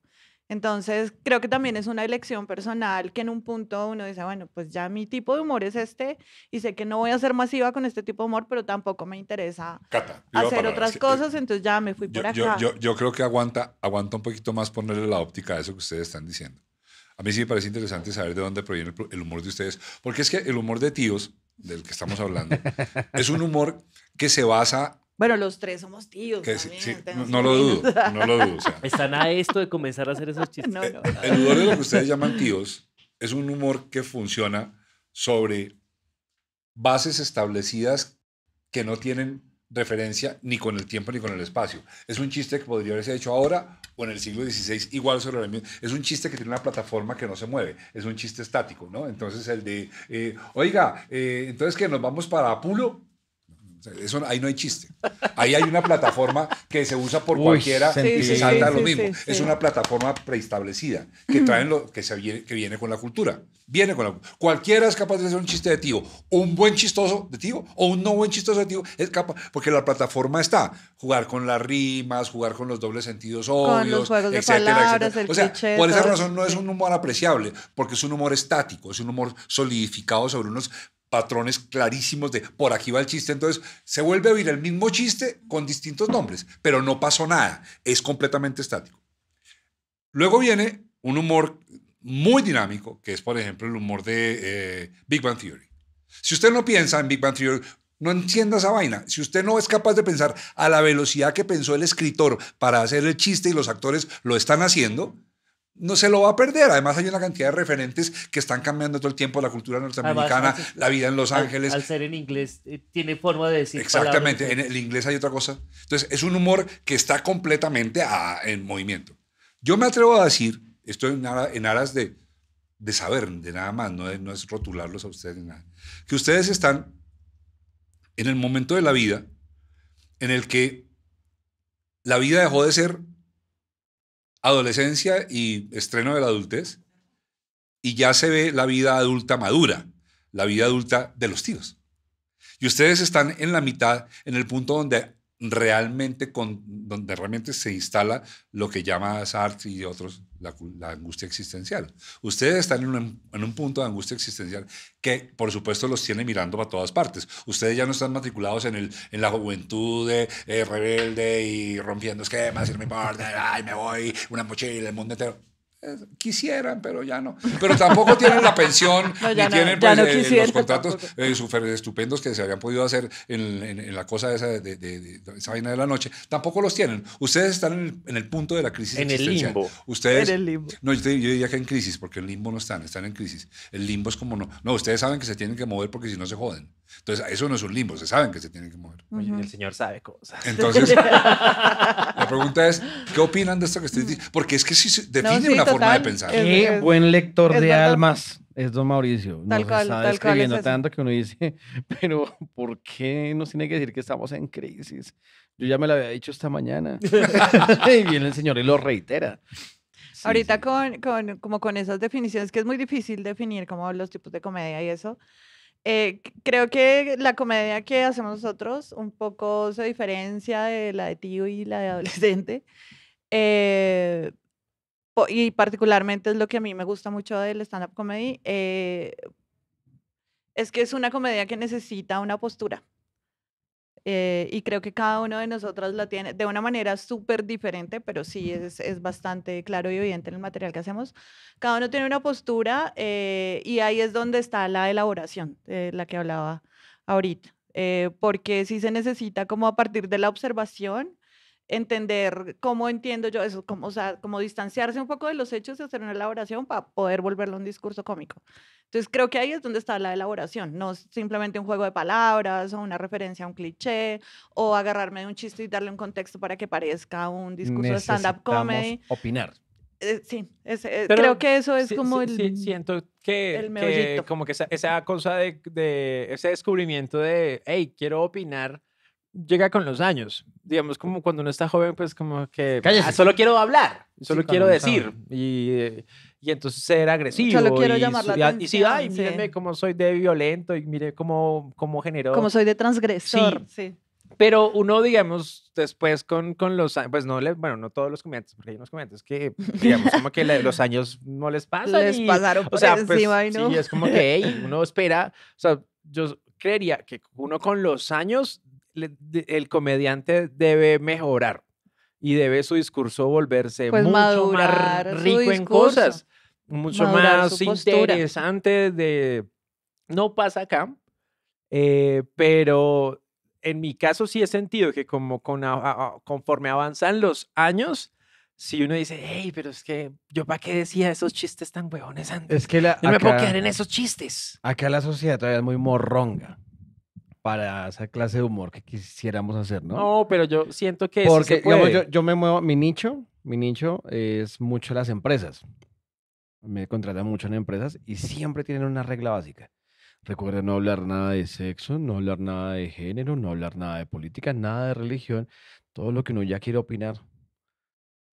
Entonces, creo que también es una elección personal que en un punto uno dice, bueno, pues ya mi tipo de humor es este y sé que no voy a ser masiva con este tipo de humor, pero tampoco me interesa hacer otras cosas, entonces ya me fui por acá. Yo, yo, creo que aguanta, aguanta un poquito más ponerle la óptica a eso que ustedes están diciendo. A mí sí me parece interesante saber de dónde proviene el humor de ustedes, porque es que el humor de tíos, del que estamos hablando, es un humor que se basa bueno, los tres somos tíos. No, lo dudo, no lo dudo. Están a esto de comenzar a hacer esos chistes. El eh, humor de lo que ustedes llaman tíos es un humor que funciona sobre bases establecidas que no tienen referencia ni con el tiempo ni con el espacio. Es un chiste que podría haberse hecho ahora o en el siglo XVI, igual sobre el Es un chiste que tiene una plataforma que no se mueve, es un chiste estático, ¿no? Entonces el de, eh, oiga, eh, entonces que nos vamos para Apulo, ahí no hay chiste. Ahí hay una plataforma que se usa por cualquiera y se salta lo mismo. es una plataforma preestablecida que, traen lo, que, se viene, que viene con la cultura. Viene con la, cualquiera es capaz de hacer un chiste de tío, un buen chistoso de tío o un no buen chistoso de tío, es capaz, porque la plataforma está, jugar con las rimas, jugar con los dobles sentidos obvios, o sea, por esa razón no es un humor apreciable, porque es un humor estático, es un humor solidificado sobre unos patrones clarísimos de por aquí va el chiste. Entonces se vuelve a oír el mismo chiste con distintos nombres, pero no pasó nada. Es completamente estático. Luego viene un humor muy dinámico, que es, por ejemplo, el humor de eh, Big Bang Theory. Si usted no piensa en Big Bang Theory, no entienda esa vaina. Si usted no es capaz de pensar a la velocidad que pensó el escritor para hacer el chiste y los actores lo están haciendo, no se lo va a perder. Además, hay una cantidad de referentes que están cambiando todo el tiempo la cultura norteamericana, la vida en Los Ángeles. Al, ser en inglés, eh, tiene forma de decir. Exactamente, en el inglés hay otra cosa. Entonces, es un humor que está completamente en movimiento. Yo me atrevo a decir, esto en, aras de, saber, de nada más, no, no es rotularlos a ustedes nada, que ustedes están en el momento de la vida en el que la vida dejó de ser adolescencia y estreno de la adultez, y ya se ve la vida adulta madura, la vida adulta de los tíos. Y ustedes están en la mitad, en el punto donde realmente, donde realmente se instala lo que llama Sartre y otros la, angustia existencial. Ustedes están en un, punto de angustia existencial que, por supuesto, los tiene mirando para todas partes. Ustedes ya no están matriculados en, el, en la juventud eh, rebelde y rompiendo esquemas y no me importa, ay, me voy, una mochila, el mundo entero quisieran, pero ya no. Pero tampoco tienen la pensión, ni tienen los contratos super estupendos que se habían podido hacer en, la cosa esa de, esa vaina de la noche. Tampoco los tienen. Ustedes están en el, punto de la crisis. En el limbo. Ustedes, No, yo, diría que en crisis, porque en limbo no están, están en crisis. El limbo es como no. No, ustedes saben que se tienen que mover porque si no se joden. Entonces, eso no es un limbo, se saben que se tienen que mover. el señor sabe cosas. Entonces, la pregunta es, ¿qué opinan de esto que estoy diciendo? Porque es que si define una forma de pensar. Qué buen lector de almas es don Mauricio. Tal nos cual, está describiendo tanto que uno dice, pero ¿por qué nos tiene que decir que estamos en crisis? Yo ya me lo había dicho esta mañana. y viene el señor y lo reitera. Ahorita Con, con, como con esas definiciones, que es muy difícil definir como los tipos de comedia y eso, eh, creo que la comedia que hacemos nosotros un poco se diferencia de la de tío y la de adolescente. Eh, y particularmente es lo que a mí me gusta mucho del stand-up comedy, eh, es que es una comedia que necesita una postura. Eh, y creo que cada uno de nosotros la tiene de una manera súper diferente, pero sí es, bastante claro y evidente en el material que hacemos. Cada uno tiene una postura eh, y ahí es donde está la elaboración, la que hablaba ahorita. porque sí se necesita como a partir de la observación entender cómo entiendo yo eso, como, o sea, como distanciarse un poco de los hechos y hacer una elaboración para poder volverlo un discurso cómico. Entonces creo que ahí es donde está la elaboración, no simplemente un juego de palabras o una referencia a un cliché o agarrarme de un chiste y darle un contexto para que parezca un discurso de stand-up comedy. Opinar. Eh, sí, eh, creo que eso es como el... Sí, siento que, como que esa, cosa de, de, ese descubrimiento de, hey, quiero opinar llega con los años. Digamos, como cuando uno está joven, pues como que... Ah, solo quiero hablar, solo quiero decir. Y, eh, y, entonces ser agresivo. Solo quiero y, llamar la y, atención, y ay, cómo soy de violento y mire cómo, cómo generó... Como soy de transgresor. Sí. Pero uno, digamos, después con, con los años, pues no, le, bueno, no todos los comediantes, porque hay unos comediantes que, digamos, como que los años no les pasan. Les pasaron por o sea, pues, encima pues, y no. Sí, es como que uno espera, o sea, yo creería que uno con los años el comediante debe mejorar y debe su discurso volverse pues mucho más rico en cosas, mucho más interesante de... No pasa acá, eh, pero en mi caso sí he sentido que como con, conforme avanzan los años, si uno dice, hey, pero es que yo para qué decía esos chistes tan huevones antes. Es que la, me puedo quedar en esos chistes. Acá la sociedad todavía es muy morronga para esa clase de humor que quisiéramos hacer, ¿no? No, pero yo siento que Porque, yo, me muevo, mi nicho, mi nicho es mucho las empresas. Me contratan mucho en empresas y siempre tienen una regla básica. Recuerden no hablar nada de sexo, no hablar nada de género, no hablar nada de política, nada de religión, todo lo que uno ya quiere opinar,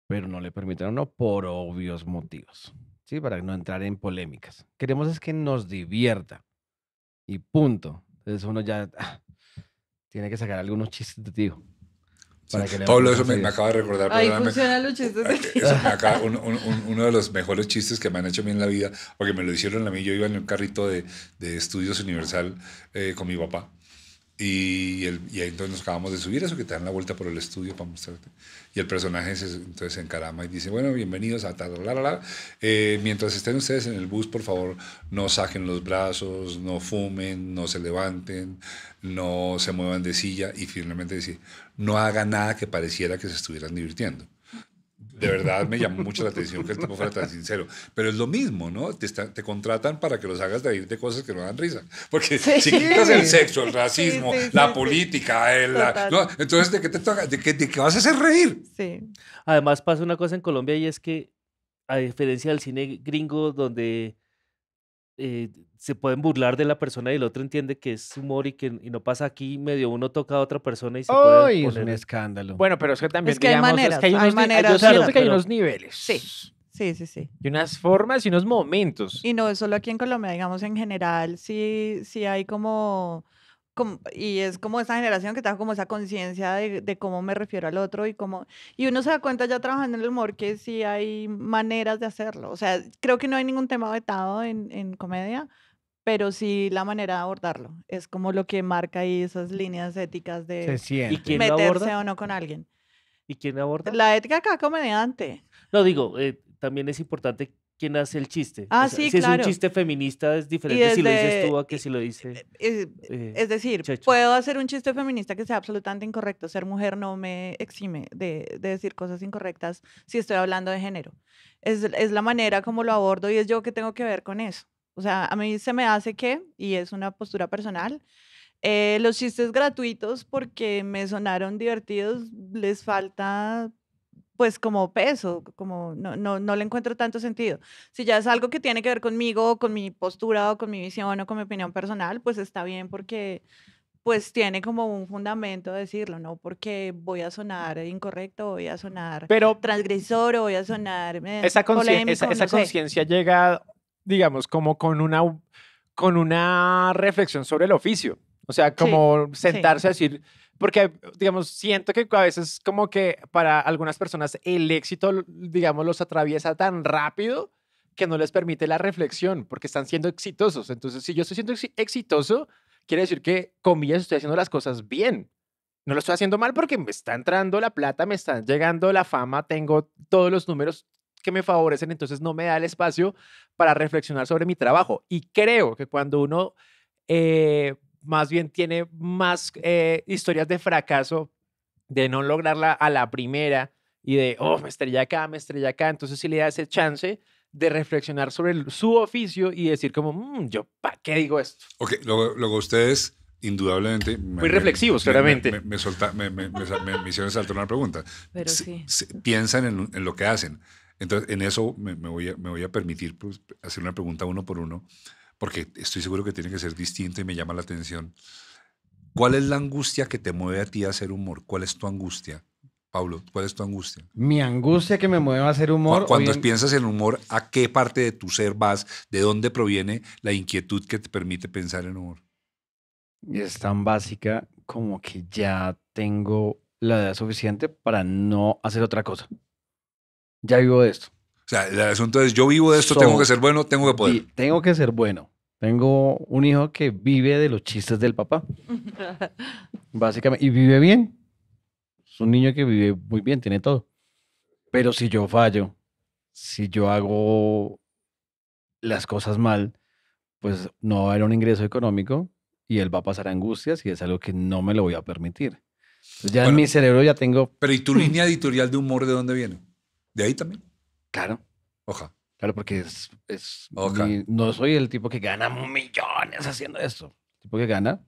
pero no le permiten a uno por obvios motivos, ¿sí? Para no entrar en polémicas. Queremos es que nos divierta y punto. Entonces uno ya tiene que sacar algunos chistes de tío. todo eso me, acaba de recordar. Ahí funcionan los uno de los mejores chistes que me han hecho a mí en la vida, porque me lo hicieron a mí. Yo iba en un carrito de, estudios universal eh, con mi papá y, el, ahí entonces nos acabamos de subir, eso que te dan la vuelta por el estudio para mostrarte. Y el personaje se, entonces se encarama y dice, bueno, bienvenidos a tal, la, la, eh, mientras estén ustedes en el bus, por favor, no saquen los brazos, no fumen, no se levanten, no se muevan de silla y finalmente dice, no haga nada que pareciera que se estuvieran divirtiendo de verdad me llamó mucho la atención que el tipo fuera tan sincero. Pero es lo mismo, ¿no? Te, contratan para que los hagas reír de cosas que no dan risa. Porque si quitas el sexo, el racismo, la política, entonces ¿de qué, te toca? ¿De, qué, vas a hacer reír? Sí. Además pasa una cosa en Colombia y es que, a diferencia del cine gringo, donde... Eh, se pueden burlar de la persona y el otro entiende que es humor y que no pasa aquí, medio uno toca a otra persona y se puede poner... un escándalo. Bueno, pero es que también, es que digamos, hay maneras, es que hay, maneras, que hay unos niveles. Sí. Sí, sí, sí. Y unas formas y unos momentos. Y no solo aquí en Colombia, digamos en general, sí, sí hay como, como y es como esa generación que está como esa conciencia de, de, cómo me refiero al otro y cómo, y uno se da cuenta ya trabajando en el humor que sí hay maneras de hacerlo. O sea, creo que no hay ningún tema vetado en, en comedia, pero sí la manera de abordarlo. Es como lo que marca ahí esas líneas éticas de ¿Y quién meterse o no con alguien. ¿Y quién aborda? La ética acá comediante. No, digo, eh, también es importante quién hace el chiste. Ah, si es un chiste feminista es diferente si lo dices tú a que si lo dice. Eh, eh, es, decir, puedo hacer un chiste feminista que sea absolutamente incorrecto. Ser mujer no me exime de, decir cosas incorrectas si estoy hablando de género. Es, es la manera como lo abordo y es yo que tengo que ver con eso. O sea, a mí se me hace que, y es una postura personal, eh, los chistes gratuitos porque me sonaron divertidos, les falta pues como peso, como no, no, no le encuentro tanto sentido. Si ya es algo que tiene que ver conmigo, con mi postura o con mi visión o con mi opinión personal, pues está bien porque pues tiene como un fundamento decirlo, ¿no? Porque voy a sonar incorrecto, voy a sonar transgresor transgresor, voy a sonar... Eh, esa conciencia llega digamos, como con una, con una reflexión sobre el oficio. O sea, como sentarse a decir, porque, digamos, siento que a veces como que para algunas personas el éxito, digamos, los atraviesa tan rápido que no les permite la reflexión, porque están siendo exitosos. Entonces, si yo estoy siendo exitoso, quiere decir que, comillas, estoy haciendo las cosas bien. No lo estoy haciendo mal porque me está entrando la plata, me está llegando la fama, tengo todos los números, que me favorecen, entonces no me da el espacio para reflexionar sobre mi trabajo. Y creo que cuando uno eh, más bien tiene más eh, historias de fracaso, de no lograrla a la primera y de, oh, me estrella acá, me estrella acá, entonces sí le da ese chance de reflexionar sobre su oficio y decir como, mm, yo, ¿para qué digo esto? Ok, luego, ustedes indudablemente. Muy reflexivos, claramente. Me, me, me, hicieron saltar una pregunta. Piensan en, lo que hacen. Entonces, en eso me, voy, a, permitir pues, hacer una pregunta uno por uno, porque estoy seguro que tiene que ser distinto y me llama la atención. ¿Cuál es la angustia que te mueve a ti a hacer humor? ¿Cuál es tu angustia? Pablo, ¿cuál es tu angustia? Mi angustia que me mueve a hacer humor. Cuando piensas en humor, ¿a qué parte de tu ser vas? ¿De dónde proviene la inquietud que te permite pensar en humor? Es tan básica como que ya tengo la edad suficiente para no hacer otra cosa ya vivo de esto. O sea, el asunto es, yo vivo de esto, tengo que ser bueno, tengo que poder. tengo que ser bueno. Tengo un hijo que vive de los chistes del papá. Básicamente, y vive bien. Es un niño que vive muy bien, tiene todo. Pero si yo fallo, si yo hago las cosas mal, pues no va a haber un ingreso económico y él va a pasar angustias y es algo que no me lo voy a permitir. ya en mi cerebro ya tengo... Pero ¿y tu línea editorial de humor de dónde viene? ¿De ahí también? Claro. Oja. Claro, porque es, es no soy el tipo que gana millones haciendo esto. tipo que gana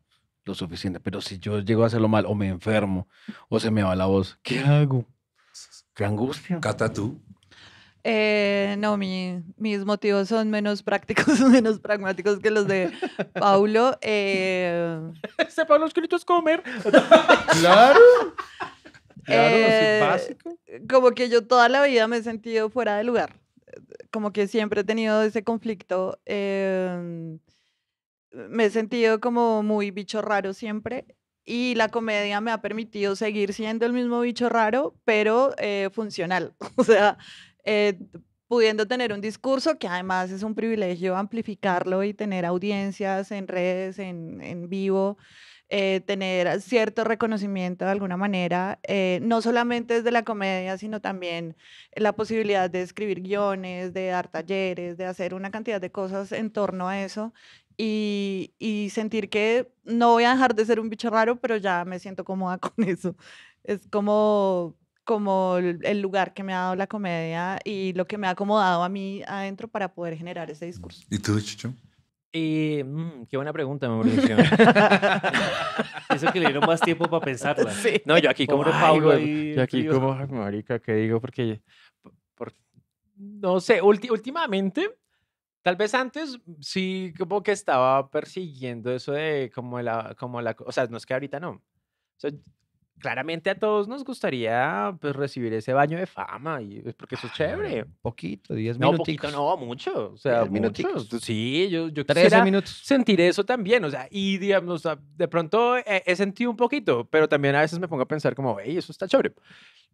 lo suficiente. Pero si yo llego a hacerlo mal o me enfermo o se me va la voz, ¿qué hago? Qué angustia. Cata, tú. Eh, no, mis motivos son menos prácticos, menos pragmáticos que los de Paulo. Eh... Ese Paulo escrito es comer. claro. Eh, como que yo toda la vida me he sentido fuera de lugar. Como que siempre he tenido ese conflicto. Em, me he sentido como muy bicho raro siempre. Y la comedia me ha permitido seguir siendo el mismo bicho raro, pero eh, funcional. O sea, eh, pudiendo tener un discurso que además es un privilegio amplificarlo y tener audiencias en redes, en, en vivo. Eh, tener cierto reconocimiento de alguna manera, eh, no solamente desde la comedia, sino también la posibilidad de escribir guiones, de dar talleres, de hacer una cantidad de cosas en torno a eso. Y, sentir que no voy a dejar de ser un bicho raro, pero ya me siento cómoda con eso. Es como como el lugar que me ha dado la comedia y lo que me ha acomodado a mí adentro para poder generar ese discurso. ¿Y tú, Chicho? Eh, qué buena pregunta, me Eso que le dieron más tiempo para pensarla. No, yo aquí como, yo aquí como, marica, ¿qué digo? Porque, por, no sé, últimamente, tal vez antes, sí, como que estaba persiguiendo eso de como la, como la, o sea, no es que ahorita no claramente a todos nos gustaría pues, recibir ese baño de fama, y, es pues, porque eso es chévere. poquito, 10 minutos. No, no, mucho. O sea, minutos. Sí, yo, yo quisiera sentir eso también. O sea, y digamos, de pronto he, sentido un poquito, pero también a veces me pongo a pensar como, hey, eso está chévere.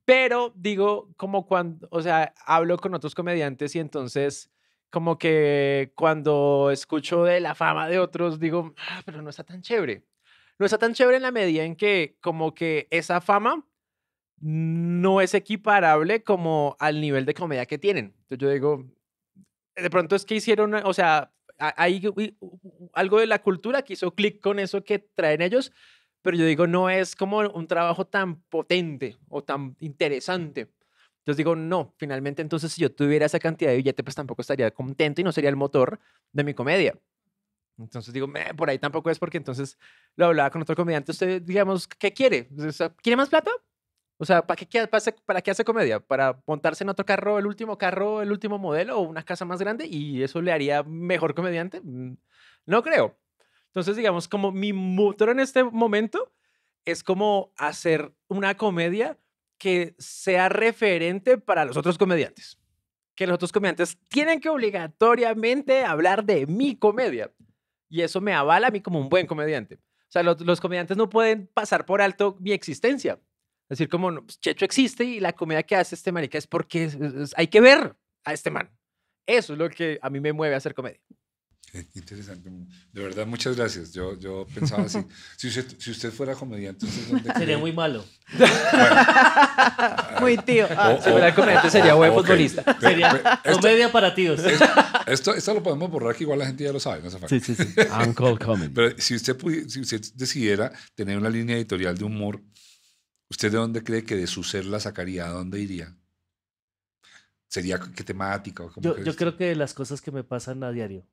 Pero digo, como cuando, o sea, hablo con otros comediantes y entonces como que cuando escucho de la fama de otros digo, ah, pero no está tan chévere. No está tan chévere en la medida en que como que esa fama no es equiparable como al nivel de comedia que tienen. Entonces yo digo, de pronto es que hicieron, o sea, hay algo de la cultura que hizo clic con eso que traen ellos, pero yo digo, no es como un trabajo tan potente o tan interesante. Entonces digo, no, finalmente entonces si yo tuviera esa cantidad de billete, pues tampoco estaría contento y no sería el motor de mi comedia. Entonces digo, por ahí tampoco es porque entonces lo hablaba con otro comediante. Usted, digamos, ¿qué quiere? ¿Quiere más plata? O sea, ¿para qué, ¿para qué hace comedia? ¿Para montarse en otro carro, el último carro, el último modelo o una casa más grande? ¿Y eso le haría mejor comediante? Mm, no creo. Entonces, digamos, como mi motor en este momento es como hacer una comedia que sea referente para los otros comediantes. Que los otros comediantes tienen que obligatoriamente hablar de mi comedia. Y eso me avala a mí como un buen comediante. O sea, los, los comediantes no pueden pasar por alto mi existencia. Es decir, como pues, Checho existe y la comedia que hace este marica es porque hay que ver a este man. Eso es lo que a mí me mueve a hacer comedia. interesante. De verdad, muchas gracias. Yo, yo pensaba así. Si usted, si usted fuera comediante, sería muy malo. muy tío. Ah, sería buen futbolista. Sería este comedia para tíos. Esto, esto lo podemos borrar, que igual la gente ya lo sabe. No sí, sí, sí. Uncle coming Pero si usted, si usted decidiera tener una línea editorial de humor, ¿usted de dónde cree que de su ser la sacaría? ¿A dónde iría? ¿Sería qué temática? yo, yo creo que las cosas que me pasan a diario.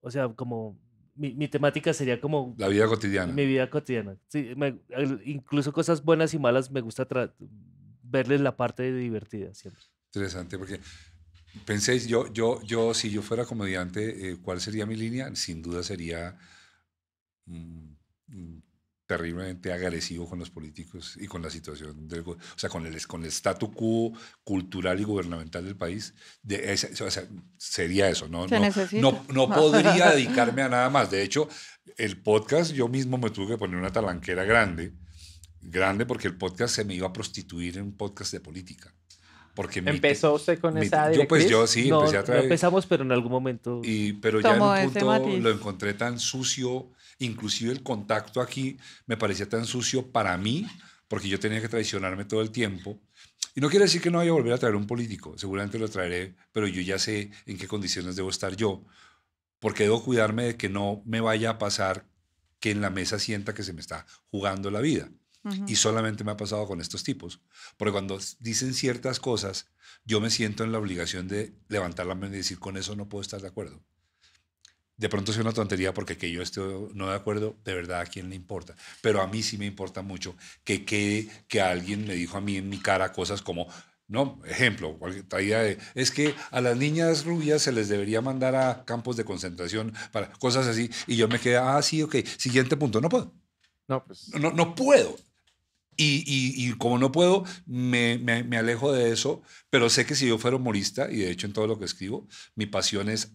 O sea, como mi, mi, temática sería como... La vida cotidiana. Mi vida cotidiana. Sí, incluso cosas buenas y malas me gusta verles la parte divertida siempre. Interesante, porque penséis yo, yo, yo, si yo fuera comediante, eh, ¿cuál sería mi línea? Sin duda sería mm, mm, terriblemente agresivo con los políticos y con la situación, del, o sea, con el, con el statu quo cultural y gubernamental del país. sería eso, ¿no? No, no, no, podría dedicarme a nada más. De hecho, el podcast yo mismo me tuve que poner una talanquera grande, grande porque el podcast se me iba a prostituir en un podcast de política. Porque ¿Empezó usted con esa Yo pues yo sí, empecé a traer. empezamos, pero en algún momento. Y, pero ya en un punto lo encontré tan sucio, inclusive el contacto aquí me parecía tan sucio para mí, porque yo tenía que traicionarme todo el tiempo. Y no quiere decir que no vaya a volver a traer un político, seguramente lo traeré, pero yo ya sé en qué condiciones debo estar yo, porque debo cuidarme de que no me vaya a pasar que en la mesa sienta que se me está jugando la vida. Y solamente me ha pasado con estos tipos. Porque cuando dicen ciertas cosas, yo me siento en la obligación de levantar la mano y decir, con eso no puedo estar de acuerdo. De pronto es una tontería porque que yo esté no de acuerdo, de verdad a quién le importa. Pero a mí sí me importa mucho que quede que alguien me dijo a mí en mi cara cosas como, no, ejemplo, es que a las niñas rubias se les debería mandar a campos de concentración para cosas así. Y yo me quedé, ah, sí, ok, siguiente punto, no puedo. No, pues. No, no puedo. Y, como no puedo, me, alejo de eso, pero sé que si yo fuera humorista, y de hecho en todo lo que escribo, mi pasión es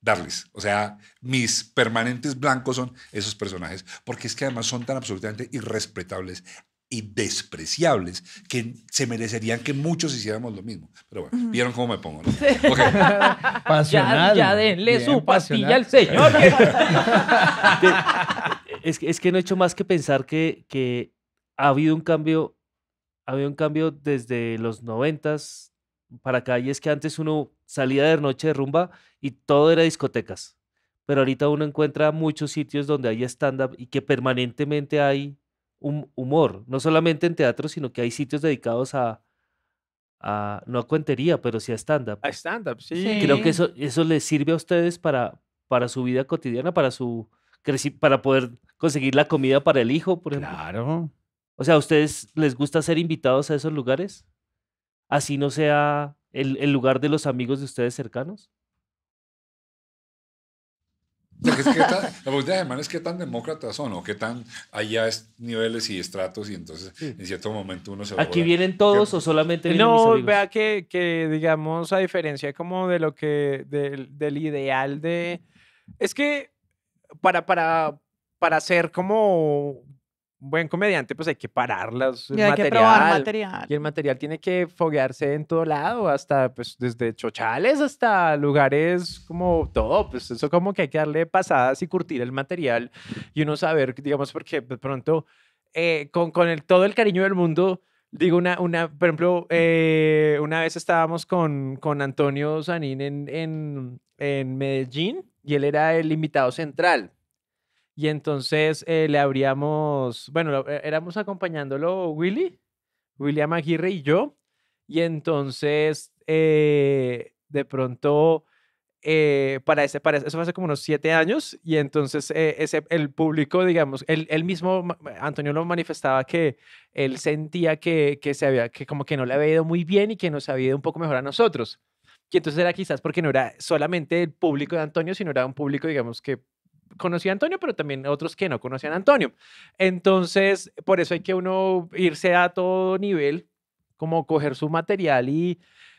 darles. O sea, mis permanentes blancos son esos personajes, porque es que además son tan absolutamente irrespetables y despreciables que se merecerían que muchos hiciéramos lo mismo. Pero bueno, vieron cómo me pongo. ¿no? Ya, denle su pastilla al señor. es, que, es que no he hecho más que pensar que ha habido un cambio, ha un cambio desde los noventas para acá y es que antes uno salía de noche de rumba y todo era discotecas, pero ahorita uno encuentra muchos sitios donde hay stand-up y que permanentemente hay un humor, no solamente en teatro, sino que hay sitios dedicados a, a, no a cuentería, pero sí a stand-up. A stand-up, sí. Creo que eso, eso les sirve a ustedes para, para su vida cotidiana, para, su, para poder conseguir la comida para el hijo, por ejemplo. Claro. O sea, ustedes les gusta ser invitados a esos lugares? Así no sea el, lugar de los amigos de ustedes cercanos. es que la pregunta de es qué tan demócratas son o qué tan allá es niveles y estratos y entonces en cierto momento uno se... va ¿Aquí vienen todos o solamente No, mis vea que, digamos, a diferencia como de lo que, del ideal de... Es que para, para, para ser como buen comediante, pues hay que pararlas. Y hay material, que material. Y el material tiene que foguearse en todo lado, hasta pues desde chochales hasta lugares como todo. Pues eso como que hay que darle pasadas y curtir el material y uno saber, digamos, porque de pronto eh, con, con el, todo el cariño del mundo. Digo, una, una, por ejemplo, eh, una vez estábamos con, con Antonio Sanín en, en, en Medellín y él era el invitado central. Y entonces eh, le habríamos... bueno, eh, éramos acompañándolo Willy, William Aguirre y yo. Y entonces, eh, de pronto, para, ese, para eso fue hace como unos siete años. Y entonces, ese, el público, digamos, él, mismo, Antonio lo manifestaba que él sentía que, que, se había, que como que no le había ido muy bien y que nos había ido un poco mejor a nosotros. Y entonces era quizás porque no era solamente el público de Antonio, sino era un público, digamos, que conocía a Antonio, pero también otros que no conocían a Antonio. Entonces, por eso hay que uno irse a todo nivel, como coger su material y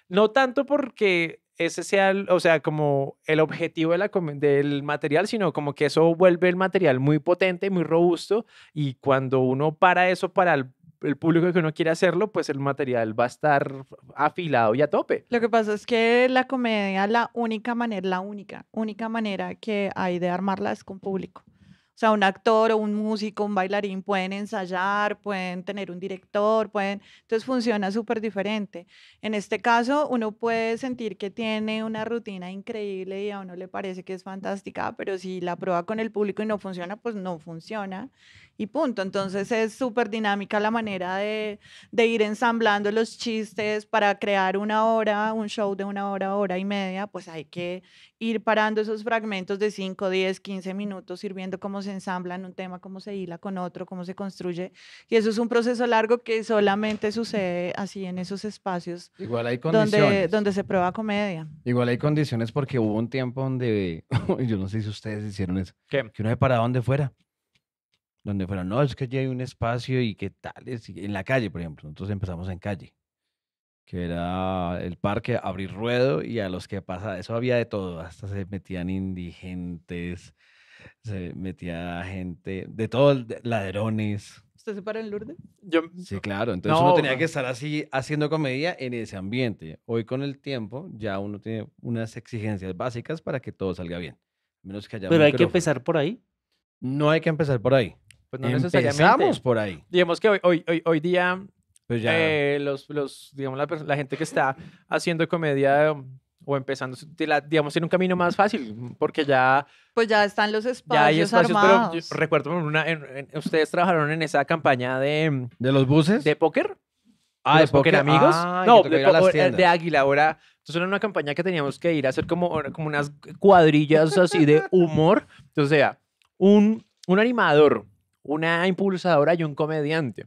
no tanto porque ese sea, o sea, como el objetivo de la, del material, sino como que eso vuelve el material muy potente, muy robusto, y cuando uno para eso para el el público que no quiere hacerlo, pues el material va a estar afilado y a tope. Lo que pasa es que la comedia, la única manera, la única, única manera que hay de armarla es con público. O sea, un actor o un músico, un bailarín pueden ensayar, pueden tener un director, pueden... Entonces funciona súper diferente. En este caso, uno puede sentir que tiene una rutina increíble y a uno le parece que es fantástica, pero si la prueba con el público y no funciona, pues no funciona y punto. Entonces es súper dinámica la manera de, de, ir ensamblando los chistes para crear una hora, un show de una hora, hora y media, pues hay que ir parando esos fragmentos de 5, 10, 15 minutos, ir viendo cómo se ensamblan un tema, cómo se hila con otro, cómo se construye. Y eso es un proceso largo que solamente sucede así en esos espacios Igual hay condiciones. Donde, se prueba comedia. Igual hay condiciones porque hubo un tiempo donde, yo no sé si ustedes hicieron eso, ¿Qué? que uno se paraba donde fuera. Donde fuera, no, es que allí hay un espacio y qué tal, es, en la calle, por ejemplo. Entonces empezamos en calle que era el parque Abrir Ruedo y a los que pasaba, eso había de todo, hasta se metían indigentes, se metía gente, de todo, ladrones. ¿Usted se para en Lourdes? Yo... Sí, claro, entonces uno tenía que estar así haciendo comedia en ese ambiente. Hoy con el tiempo ya uno tiene unas exigencias básicas para que todo salga bien. Menos que haya Pero hay que empezar por ahí. No hay que empezar por ahí. Pues no Empezamos por ahí. Digamos que hoy, hoy, hoy, hoy día pues ya. Eh, los, los, digamos, la, gente que está haciendo comedia um, o empezando, digamos, tiene un camino más fácil, mm, porque ya... Pues ya están los espacios recuerdo, ustedes trabajaron en esa campaña de... Mm, ¿De los buses? ¿De póker? Ah, de póker amigos. Ah, no, eh, de, águila. Ahora, entonces era una campaña que teníamos que ir a hacer como, como unas cuadrillas así de humor. Entonces, o sea, un, un animador, una impulsadora y un comediante.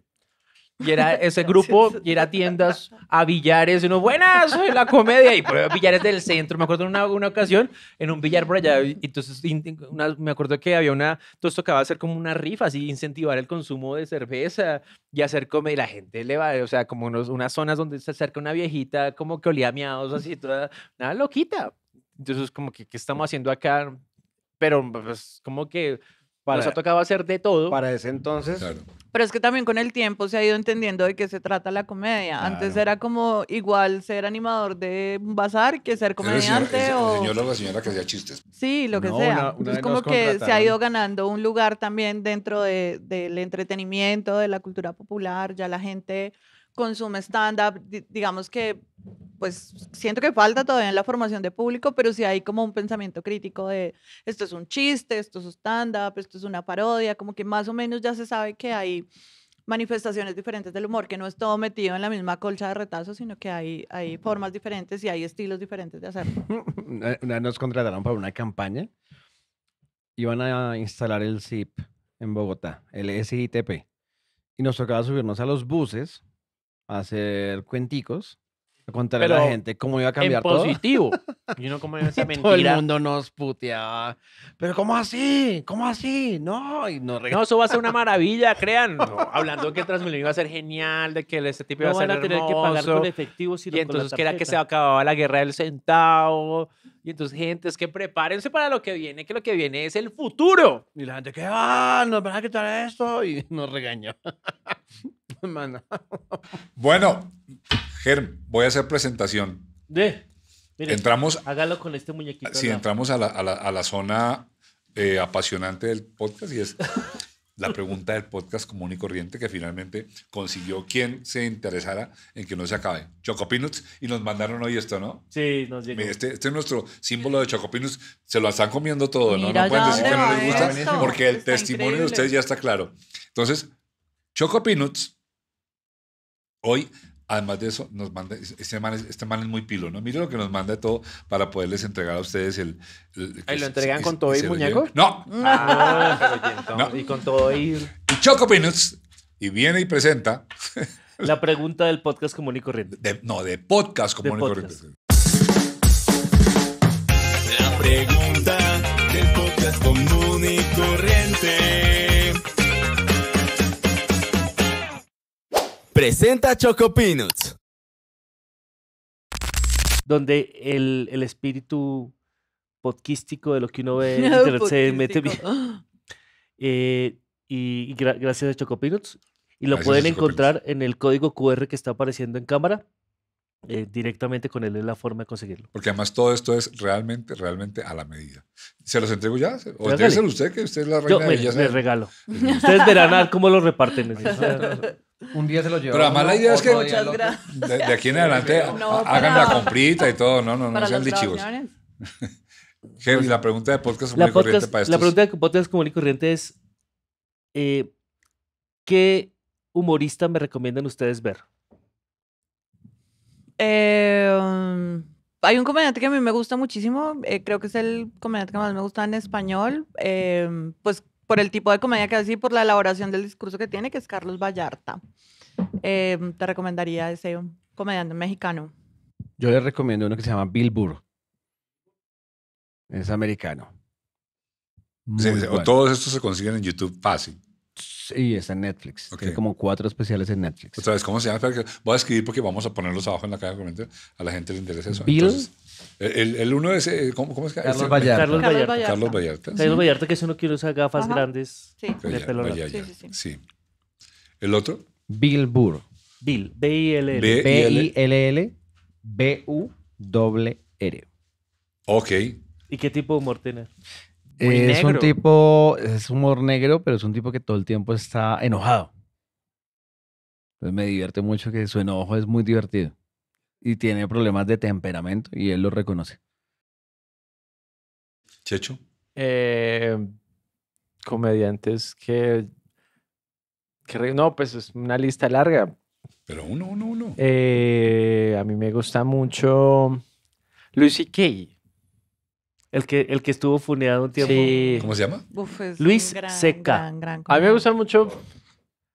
Y era ese grupo, y era tiendas a billares, y uno, buenas, soy la comedia, y billares del centro. Me acuerdo en una, ocasión, en un billar por allá, y entonces me acuerdo que había una, entonces tocaba hacer como una rifa, así, incentivar el consumo de cerveza y hacer comedia. Y la gente le va, o sea, como unos, unas zonas donde se acerca una viejita, como que olía a miados, así, toda, nada loquita. Entonces, como que, ¿qué estamos haciendo acá? Pero, pues, como que para, eso ha tocado hacer de todo. Para ese entonces. Pero es que también con el tiempo se ha ido entendiendo de qué se trata la comedia. Antes era como igual ser animador de un bazar que ser comediante o... señor o la señora que hacía chistes. Sí, lo que sea. es como que se ha ido ganando un lugar también dentro de, del entretenimiento, de la cultura popular. Ya la gente consume stand-up, digamos que pues siento que falta todavía en la formación de público, pero si hay como un pensamiento crítico de esto es un chiste, esto es stand-up, esto es una parodia, como que más o menos ya se sabe que hay manifestaciones diferentes del humor, que no es todo metido en la misma colcha de retazo, sino que hay, hay formas diferentes y hay estilos diferentes de hacerlo. Eh, nos contrataron para una campaña. Iban a instalar el SIP en Bogotá, el SITP. Y nos tocaba subirnos a los buses a hacer cuenticos, a contarle a la gente cómo iba a cambiar en todo. positivo. Y no como esa mentira. Todo el mundo nos puteaba. Pero ¿cómo así? ¿Cómo así? No, y no, no eso va a ser una maravilla, crean. Hablando hablando que Transmilenio iba a ser genial, de que este tipo iba a ser a tener que pagar con efectivos Y entonces que era que se acababa la guerra del centavo. Y entonces, gente, es que prepárense para lo que viene, que lo que viene es el futuro. Y la gente, ¿qué va? Nos van a quitar esto. Y nos regañó. bueno, Germ, voy a hacer presentación. De. entramos. Hágalo con este muñequito. Si sí, entramos a la, zona eh, apasionante del podcast y es la pregunta del podcast común y corriente que finalmente consiguió quien se interesara en que no se acabe. Chocopinuts y nos mandaron hoy esto, ¿no? Sí, nos llegó. Este, este, es nuestro símbolo de Chocopinuts. Se lo están comiendo todo, ¿no? no pueden decir que no les gusta porque el testimonio de ustedes ya está claro. Entonces, Chocopinuts Hoy, además de eso, nos manda, este man es, este muy pilo, ¿no? Mire lo que nos manda todo para poderles entregar a ustedes el... lo entregan con todo y muñeco? Ah, no. Y con todo y... Y Choco Peanuts, y viene y presenta... La pregunta del podcast común y corriente. no, de podcast común y corriente. La pregunta del podcast común y corriente. presenta Choco Donde el, espíritu podquístico de lo que uno ve en internet se mete bien. Eh, y, gracias a Choco Y lo pueden encontrar en el código QR que está apareciendo en cámara. Eh, directamente con él es la forma de conseguirlo. Porque además todo esto es realmente, realmente a la medida. ¿Se los entrego ya? ¿O debe usted que usted la Yo, me, regalo. Ustedes verán cómo lo reparten. Un día se lo llevo. Pero la mala idea es que de, de, aquí en adelante hagan la comprita y todo, no, no, no, sean lichivos. la pregunta de podcast común y corriente para esto. La pregunta de podcast común y corriente es eh, ¿qué humorista me recomiendan ustedes ver? Eh, um, hay un comediante que a mí me gusta muchísimo, eh, creo que es el comediante que más me gusta en español, pues por el tipo de comedia que hace y por la elaboración del discurso que tiene, que es Carlos Vallarta. Em, te recomendaría ese comediante mexicano. Yo le recomiendo uno que se llama Bill Burr. Es americano. Sí, Todos estos se consiguen en YouTube fácil. Sí, es en Netflix. Tiene como cuatro especiales en Netflix. Otra vez, ¿cómo se llama? Voy a escribir porque vamos a ponerlos abajo en la caja de comentarios. A la gente le interesa eso. Bill el, uno es, eh, ¿cómo, cómo es? Carlos Vallarta. Carlos Vallarta. Carlos Vallarta. Vallarta, que es uno que usa gafas grandes de pelo sí, sí, ¿El otro? Bill Burr. Bill. B-I-L-L. b i l u r Ok. ¿Y qué tipo de humor tiene? es un tipo, es humor negro, pero es un tipo que todo el tiempo está enojado. Entonces me divierte mucho que su enojo es muy divertido y tiene problemas de temperamento y él lo reconoce. Checho. Eh, comediantes que, No, pues es una lista larga. Pero uno, uno, uno. Eh, a mí me gusta mucho Luis Kay. El que, el que estuvo funeado un tiempo. ¿Cómo se llama? Luis Seca. a mí me gusta mucho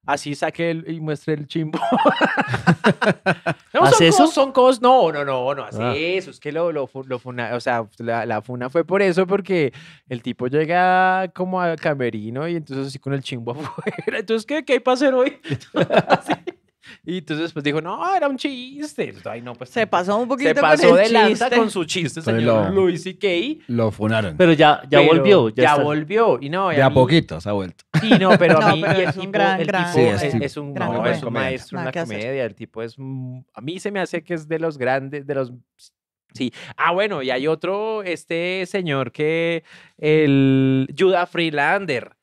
así saque y muestre el chimbo. no, son Cosas, no, no, no, no, así ah. eso, es que lo, lo, lo funa, o sea, la, la, funa fue por eso, porque el tipo llega como a camerino y entonces así con el chimbo afuera, entonces, ¿qué, qué hay para hacer hoy? Y entonces pues dijo, no, era un chiste. Pues, ay, no, pues, se pasó un poquito se pasó de lanza con su chiste, señor lo, Luis y Kay. Lo funaron. Pero ya, ya volvió. Ya, volvió. Y no, a, poquito se ha vuelto. Y no, pero a mí el es un gran, es, un, maestro comedia. El tipo es, a mí se me hace que es de los grandes, de los Sí. Ah, bueno, y hay otro, este señor que, el Judah Freelander.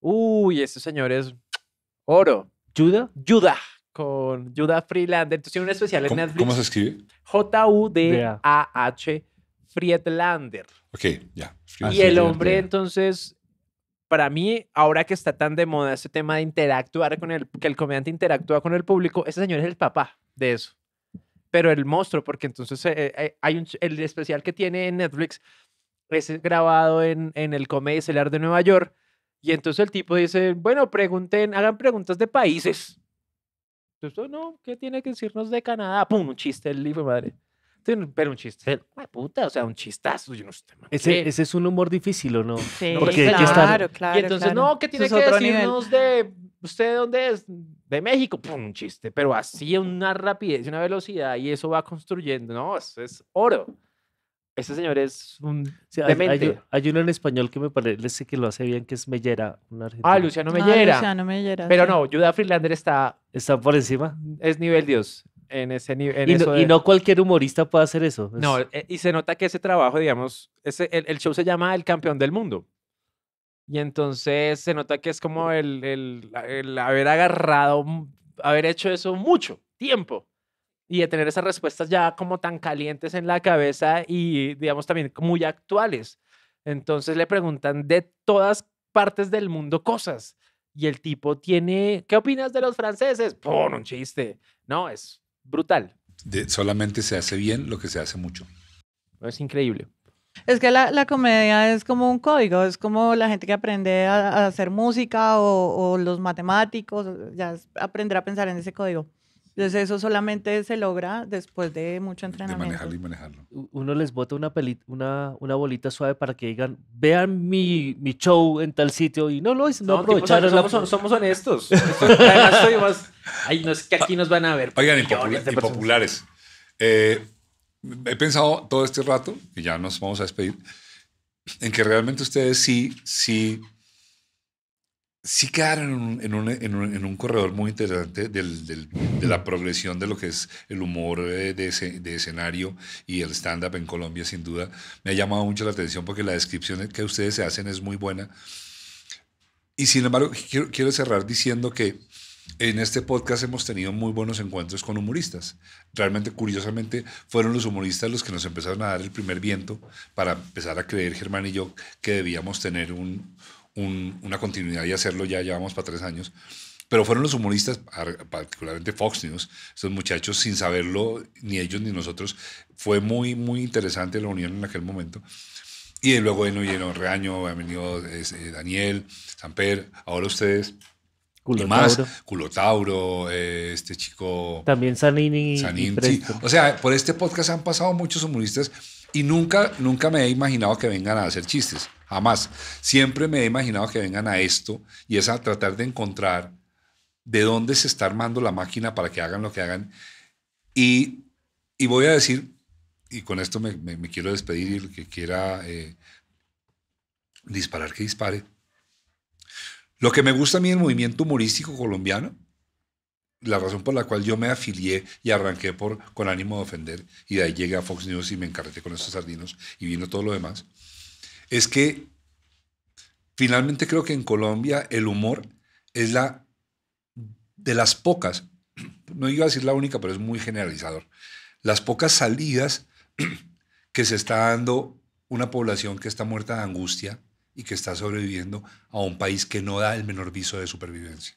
Uy, este señor es oro. ¿Judah? Judah con Judah Freelander. Entonces tiene un especial en Netflix. ¿Cómo se escribe? J-U-D-A-H Friedlander. Ok, ya. Y el hombre, entonces, para mí, ahora que está tan de moda este tema de interactuar con el, que el comediante interactúa con el público, ese señor es el papá de eso. Pero el monstruo, porque entonces eh, eh, eh, hay un, el especial que tiene en Netflix es grabado en, el Comedy Cellar de Nueva York. Y entonces el tipo dice, bueno, pregunten, hagan preguntas de países. Entonces, oh, no, ¿qué tiene que decirnos de Canadá? ¡Pum! Un chiste, el libro, madre. Pero un chiste, puta, o sea, un chistazo. ese, es un humor difícil, ¿o no? Sí, porque claro, claro, Y entonces, no, ¿qué tiene que decirnos de usted dónde es? De México, pum, un chiste. Pero así, una rapidez, una velocidad, y eso va construyendo, ¿no? es oro. Ese señor es un hay, uno en español que me parece que lo hace bien, que es Mellera, Ah, Luciano ah, Mellera. Luciano Mellera Pero no, Judah Friedlander está... Está por encima. Es nivel Dios. En ese nivel. Y, no, cualquier humorista puede hacer eso. No, eh, y se nota que ese trabajo, digamos, ese, el, show se llama El Campeón del Mundo. Y entonces se nota que es como el, el, el haber agarrado, haber hecho eso mucho tiempo y de tener esas respuestas ya como tan calientes en la cabeza y digamos también muy actuales. Entonces le preguntan de todas partes del mundo cosas y el tipo tiene, ¿qué opinas de los franceses? Por un chiste. No, es brutal. solamente se hace bien lo que se hace mucho. Es increíble. Es que la, comedia es como un código, es como la gente que aprende a, hacer música o, o, los matemáticos, ya aprender a pensar en ese código. Entonces eso solamente se logra después de mucho entrenamiento. De manejarlo y manejarlo. Uno les bota una, una, una bolita suave para que digan, vean mi, mi show en tal sitio y no lo no, no aprovecharon. Somos, honestos. no es que aquí nos van a ver. Oigan, impopulares. populares. Eh, he pensado todo este rato, y ya nos vamos a despedir, en que realmente ustedes sí, sí sí quedaron en un, en en un corredor muy interesante del, del, de la progresión de lo que es el humor eh, de, de escenario y el stand-up en Colombia, sin duda. Me ha llamado mucho la atención porque la descripción que ustedes se hacen es muy buena. Y sin embargo, quiero, quiero cerrar diciendo que en este podcast hemos tenido muy buenos encuentros con humoristas. Realmente, curiosamente, fueron los humoristas los que nos empezaron a dar el primer viento para empezar a creer, Germán y yo, que debíamos tener un, una continuidad y hacerlo ya, llevamos para tres años. Pero fueron los humoristas, particularmente Fox News, esos muchachos, sin saberlo ni ellos ni nosotros. Fue muy, muy interesante la unión en aquel momento. Y luego bueno, vino Reaño, ha venido eh, Daniel, Samper, ahora ustedes. Culotauro. Eh, este chico. También Sanini. Sanini. O sea, por este podcast han pasado muchos humoristas y nunca, nunca me he imaginado que vengan a hacer chistes, jamás. Siempre me he imaginado que vengan a esto y es a tratar de encontrar de dónde se está armando la máquina para que hagan lo que hagan. Y, voy a decir, y con esto me, quiero despedir y el que quiera eh, disparar, que dispare. Lo que me gusta a mí del movimiento humorístico colombiano la razón por la cual yo me afilié y arranqué por, con ánimo de ofender, y de ahí llegué a Fox News y me encarreté con estos sardinos y vino todo lo demás, es que finalmente creo que en Colombia el humor es la de las pocas, no iba a decir la única, pero es muy generalizador, las pocas salidas que se está dando una población que está muerta de angustia y que está sobreviviendo a un país que no da el menor viso de supervivencia.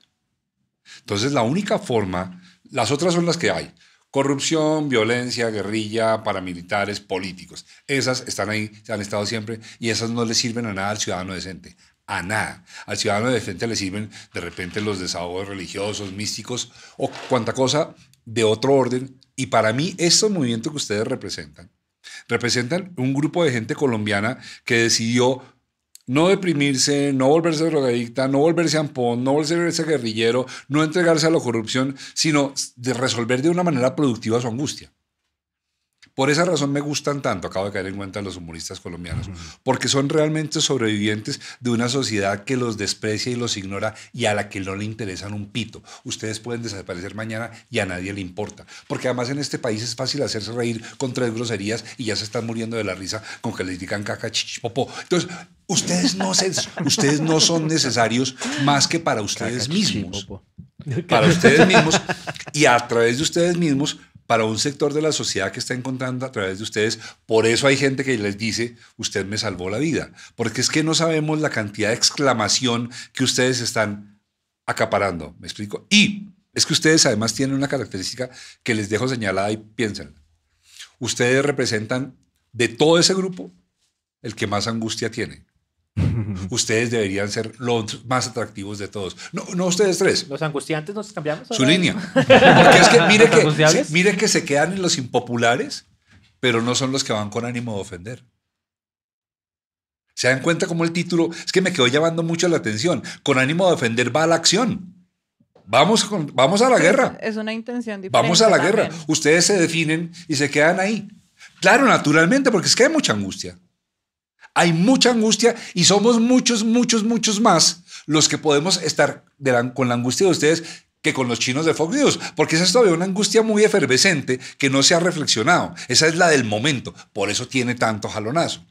Entonces, la única forma, las otras son las que hay. Corrupción, violencia, guerrilla, paramilitares, políticos. Esas están ahí, han estado siempre y esas no le sirven a nada al ciudadano decente. A nada. Al ciudadano decente le sirven de repente los desahogos religiosos, místicos o cuanta cosa de otro orden. Y para mí, estos movimientos que ustedes representan, representan un grupo de gente colombiana que decidió no deprimirse, no volverse drogadicta, no volverse ampón, no volverse guerrillero, no entregarse a la corrupción, sino de resolver de una manera productiva su angustia. Por esa razón me gustan tanto, acabo de caer en cuenta los humoristas colombianos, porque son realmente sobrevivientes de una sociedad que los desprecia y los ignora y a la que no le interesan un pito. Ustedes pueden desaparecer mañana y a nadie le importa, porque además en este país es fácil hacerse reír con tres groserías y ya se están muriendo de la risa con que les digan caca, chichipopo. Entonces, ustedes no, ustedes no son necesarios más que para ustedes mismos. Para ustedes mismos y a través de ustedes mismos para un sector de la sociedad que está encontrando a través de ustedes. Por eso hay gente que les dice, usted me salvó la vida, porque es que no sabemos la cantidad de exclamación que ustedes están acaparando, ¿me explico? Y es que ustedes además tienen una característica que les dejo señalada y piensen. Ustedes representan de todo ese grupo el que más angustia tiene ustedes deberían ser los más atractivos de todos. No, ustedes tres. Los angustiantes nos cambiamos. Su línea. Porque es que mire, que se quedan en los impopulares, pero no son los que van con ánimo de ofender. ¿Se dan cuenta como el título? Es que me quedó llamando mucho la atención. Con ánimo de ofender va a la acción. Vamos, vamos a la guerra. Es una intención diferente. Vamos a la guerra. Ustedes se definen y se quedan ahí. Claro, naturalmente, porque es que hay mucha angustia. Hay mucha angustia y somos muchos, muchos, muchos más los que podemos estar con la angustia de ustedes que con los chinos de Fox News, porque esa es todavía una angustia muy efervescente que no se ha reflexionado. Esa es la del momento, por eso tiene tanto jalonazo.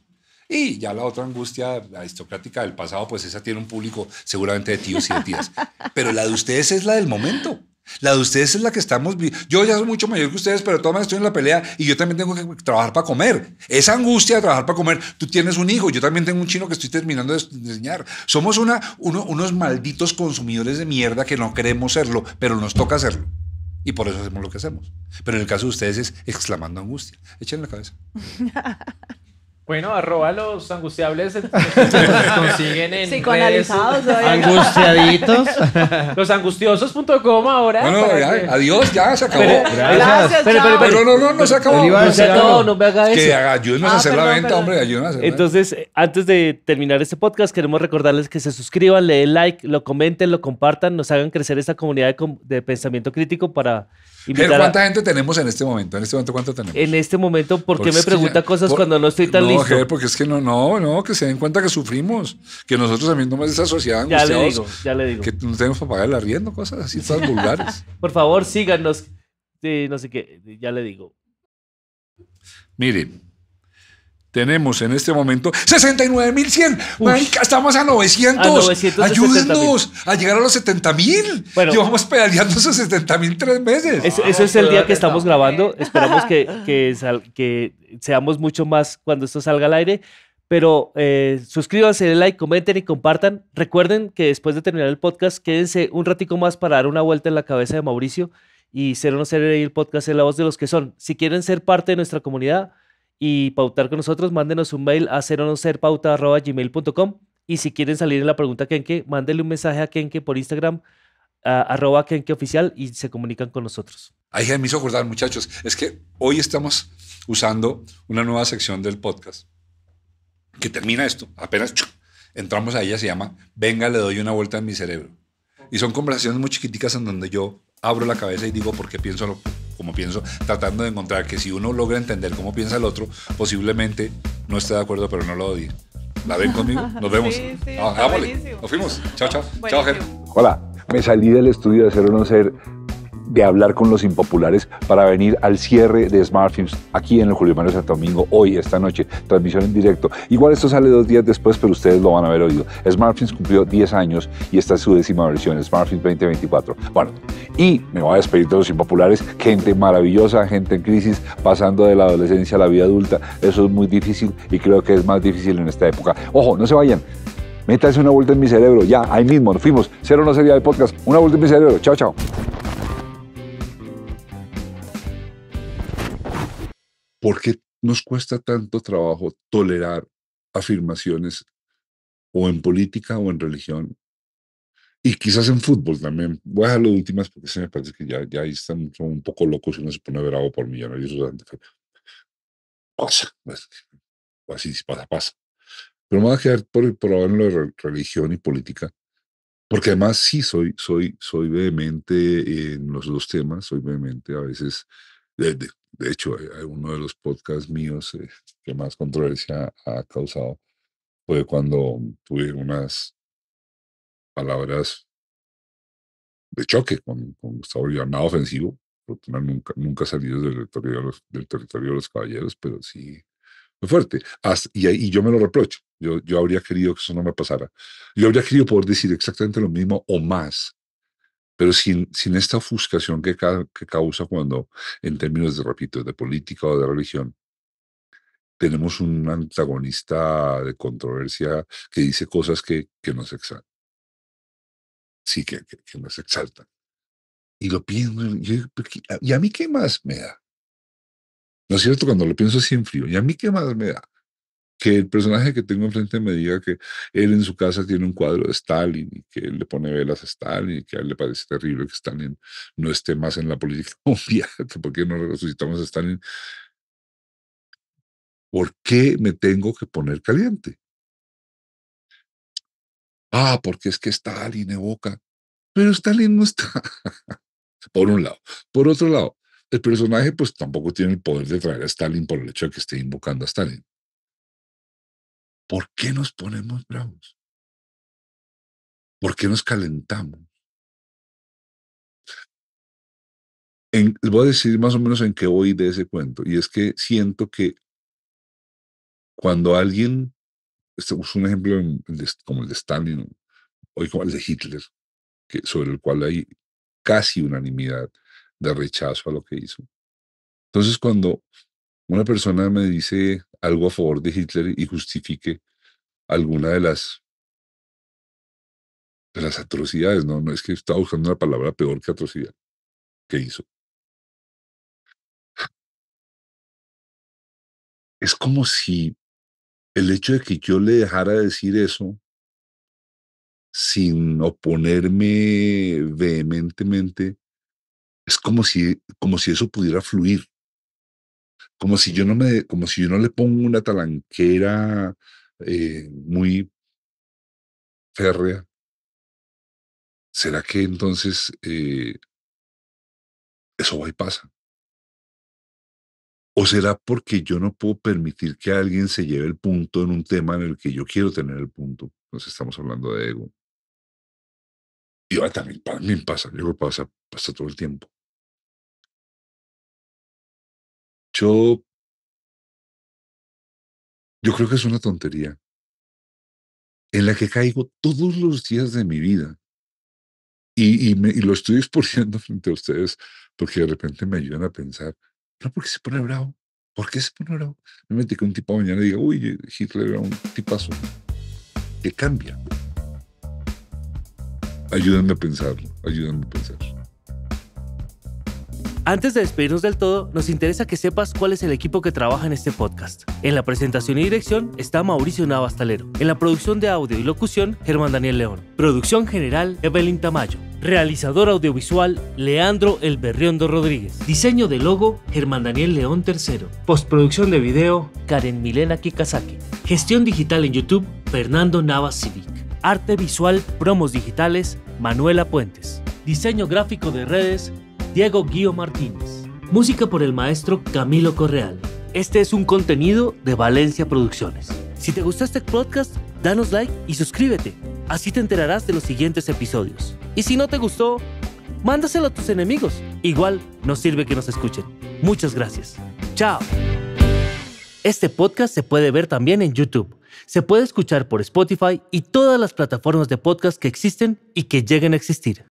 Y ya la otra angustia aristocrática del pasado, pues esa tiene un público seguramente de tíos y de tías. Pero la de ustedes es la del momento. La de ustedes es la que estamos Yo ya soy mucho mayor que ustedes, pero todavía estoy en la pelea y yo también tengo que trabajar para comer. Esa angustia de trabajar para comer. Tú tienes un hijo, yo también tengo un chino que estoy terminando de enseñar. Somos una, unos malditos consumidores de mierda que no queremos serlo, pero nos toca hacerlo. Y por eso hacemos lo que hacemos. Pero en el caso de ustedes es exclamando angustia. Echen la cabeza. Bueno, arroba los angustiables se consiguen en Psicoanalizados. redes. Angustiaditos. Losangustiosos.com ahora. Bueno, adiós, ya se acabó. Gracias, Pero, no, no, no, no se acabó. No no me haga Que ah, ayúdenos a hacer la venta, hombre, ayúdenos a hacer Entonces, antes de terminar este podcast, queremos recordarles que se suscriban, le den like, lo comenten, lo compartan, nos hagan crecer esta comunidad de pensamiento crítico para pero ¿cuánta gente tenemos en este momento? En este momento, ¿cuánto tenemos? En este momento, ¿por qué pues me pregunta cosas cuando no estoy tan no, listo? porque es que no, no, no, que se den cuenta que sufrimos, que nosotros también no más desassociados. Ya le digo, ya le digo. Que no tenemos para pagar el arriendo, cosas así, todas vulgares. por favor, síganos. no sé qué, ya le digo. Mire, tenemos en este momento 69.100. estamos a 900. A Ayúdennos a llegar a los 70.000. Bueno, Llevamos pedaleando esos 70.000 tres meses. Ese eso es el día que estamos grabando. Esperamos que, seamos mucho más cuando esto salga al aire. Pero eh, suscríbanse, denle like, comenten y compartan. Recuerden que después de terminar el podcast, quédense un ratico más para dar una vuelta en la cabeza de Mauricio y ser o no ser el podcast en la voz de los que son. Si quieren ser parte de nuestra comunidad, y pautar con nosotros, mándenos un mail a punto gmail.com y si quieren salir en la pregunta Kenke, mándenle un mensaje a Kenke por Instagram, arroba Kenke Oficial y se comunican con nosotros. Ahí me hizo acordar, muchachos, es que hoy estamos usando una nueva sección del podcast que termina esto, apenas entramos a ella, se llama Venga, le doy una vuelta en mi cerebro. Y son conversaciones muy chiquiticas en donde yo abro la cabeza y digo por qué pienso lo como pienso, tratando de encontrar que si uno logra entender cómo piensa el otro, posiblemente no esté de acuerdo, pero no lo odie. ¿La ven conmigo? Nos vemos. Sí, ah, Nos fuimos. Chao, chao. Chao, Jefe. Hola, me salí del estudio de ser de hablar con los impopulares para venir al cierre de Smart aquí en el Julio Mario Santo Domingo, hoy, esta noche, transmisión en directo. Igual esto sale dos días después, pero ustedes lo van a haber oído. Smart cumplió 10 años y esta es su décima versión, Smart 2024. Bueno, y me voy a despedir de los impopulares, gente maravillosa, gente en crisis, pasando de la adolescencia a la vida adulta. Eso es muy difícil y creo que es más difícil en esta época. Ojo, no se vayan. Métase una vuelta en mi cerebro, ya, ahí mismo, nos fuimos. Cero no sería el podcast. Una vuelta en mi cerebro. Chao, chao. ¿Por qué nos cuesta tanto trabajo tolerar afirmaciones o en política o en religión? Y quizás en fútbol también. Voy a dejar de últimas porque se me parece que ya, ya ahí están son un poco locos y uno se pone bravo por millonarios. Pasa, pues, así pasa, pasa. Pero me voy a quedar por, por lo de religión y política, porque además sí soy, soy, soy vehemente en los dos temas, soy vehemente a veces, de hecho, eh, eh, uno de los podcasts míos eh, que más controversia ha causado fue cuando tuve unas palabras de choque con, Gustavo Llanado, nada ofensivo, nunca, nunca salido del territorio, de los, del territorio de los caballeros, pero sí fue fuerte. y, y, yo me lo reprocho. Yo, yo habría querido que eso no me pasara. Yo habría querido poder decir exactamente lo mismo o más pero sin, sin esta ofuscación que, que causa cuando, en términos, de, repito, de política o de religión, tenemos un antagonista de controversia que dice cosas que, que nos exaltan. Sí, que, que, nos exaltan. Y lo pienso, ah, ¿y a mí qué más me da? ¿No es cierto? Cuando lo pienso así en frío, ¿y a mí qué más me da? que el personaje que tengo enfrente me diga que él en su casa tiene un cuadro de Stalin y que él le pone velas a Stalin y que a él le parece terrible que Stalin no esté más en la política mundial, por qué no resucitamos a Stalin. ¿Por qué me tengo que poner caliente? Ah, porque es que Stalin evoca. Pero Stalin no está. por un lado. Por otro lado, el personaje pues tampoco tiene el poder de traer a Stalin por el hecho de que esté invocando a Stalin. ¿Por qué nos ponemos bravos? ¿Por qué nos calentamos? Les voy a decir más o menos en qué voy de ese cuento. Y es que siento que cuando alguien, este es un ejemplo como el de Stalin, hoy como el de Hitler, sobre el cual hay casi unanimidad de rechazo a lo que hizo. Entonces, cuando una persona me dice, algo a favor de Hitler y justifique alguna de las las atrocidades, no, no es que estaba buscando una palabra peor que atrocidad que hizo. Es como si el hecho de que yo le dejara decir eso sin oponerme vehementemente, es como si, como si eso pudiera fluir como si yo no me, como si yo no le pongo una talanquera eh, muy férrea, ¿será que entonces eh, eso va y pasa? ¿O será porque yo no puedo permitir que alguien se lleve el punto en un tema en el que yo quiero tener el punto? Nos estamos hablando de ego. Y ahora también pasa, yo creo que pasa, pasa todo el tiempo. Yo, creo que es una tontería en la que caigo todos los días de mi vida. Y, me, lo estoy exponiendo frente a ustedes porque de repente me ayudan a pensar, no porque se pone bravo? porque se pone bravo? metí que un tipo mañana diga, uy, Hitler era un tipazo. Que cambia. Ayúdenme a pensarlo, ayúdenme a pensarlo. Antes de despedirnos del todo, nos interesa que sepas cuál es el equipo que trabaja en este podcast. En la presentación y dirección está Mauricio Navastalero. En la producción de audio y locución, Germán Daniel León. Producción general, Evelyn Tamayo. Realizador audiovisual, Leandro Elberriondo Rodríguez. Diseño de logo, Germán Daniel León III. Postproducción de video, Karen Milena Kikasaki. Gestión digital en YouTube, Fernando Navas Civic. Arte visual, promos digitales, Manuela Puentes. Diseño gráfico de redes, Diego Guío Martínez. Música por el maestro Camilo Correal. Este es un contenido de Valencia Producciones. Si te gustó este podcast, danos like y suscríbete. Así te enterarás de los siguientes episodios. Y si no te gustó, mándaselo a tus enemigos. Igual nos sirve que nos escuchen. Muchas gracias. Chao. Este podcast se puede ver también en YouTube. Se puede escuchar por Spotify y todas las plataformas de podcast que existen y que lleguen a existir.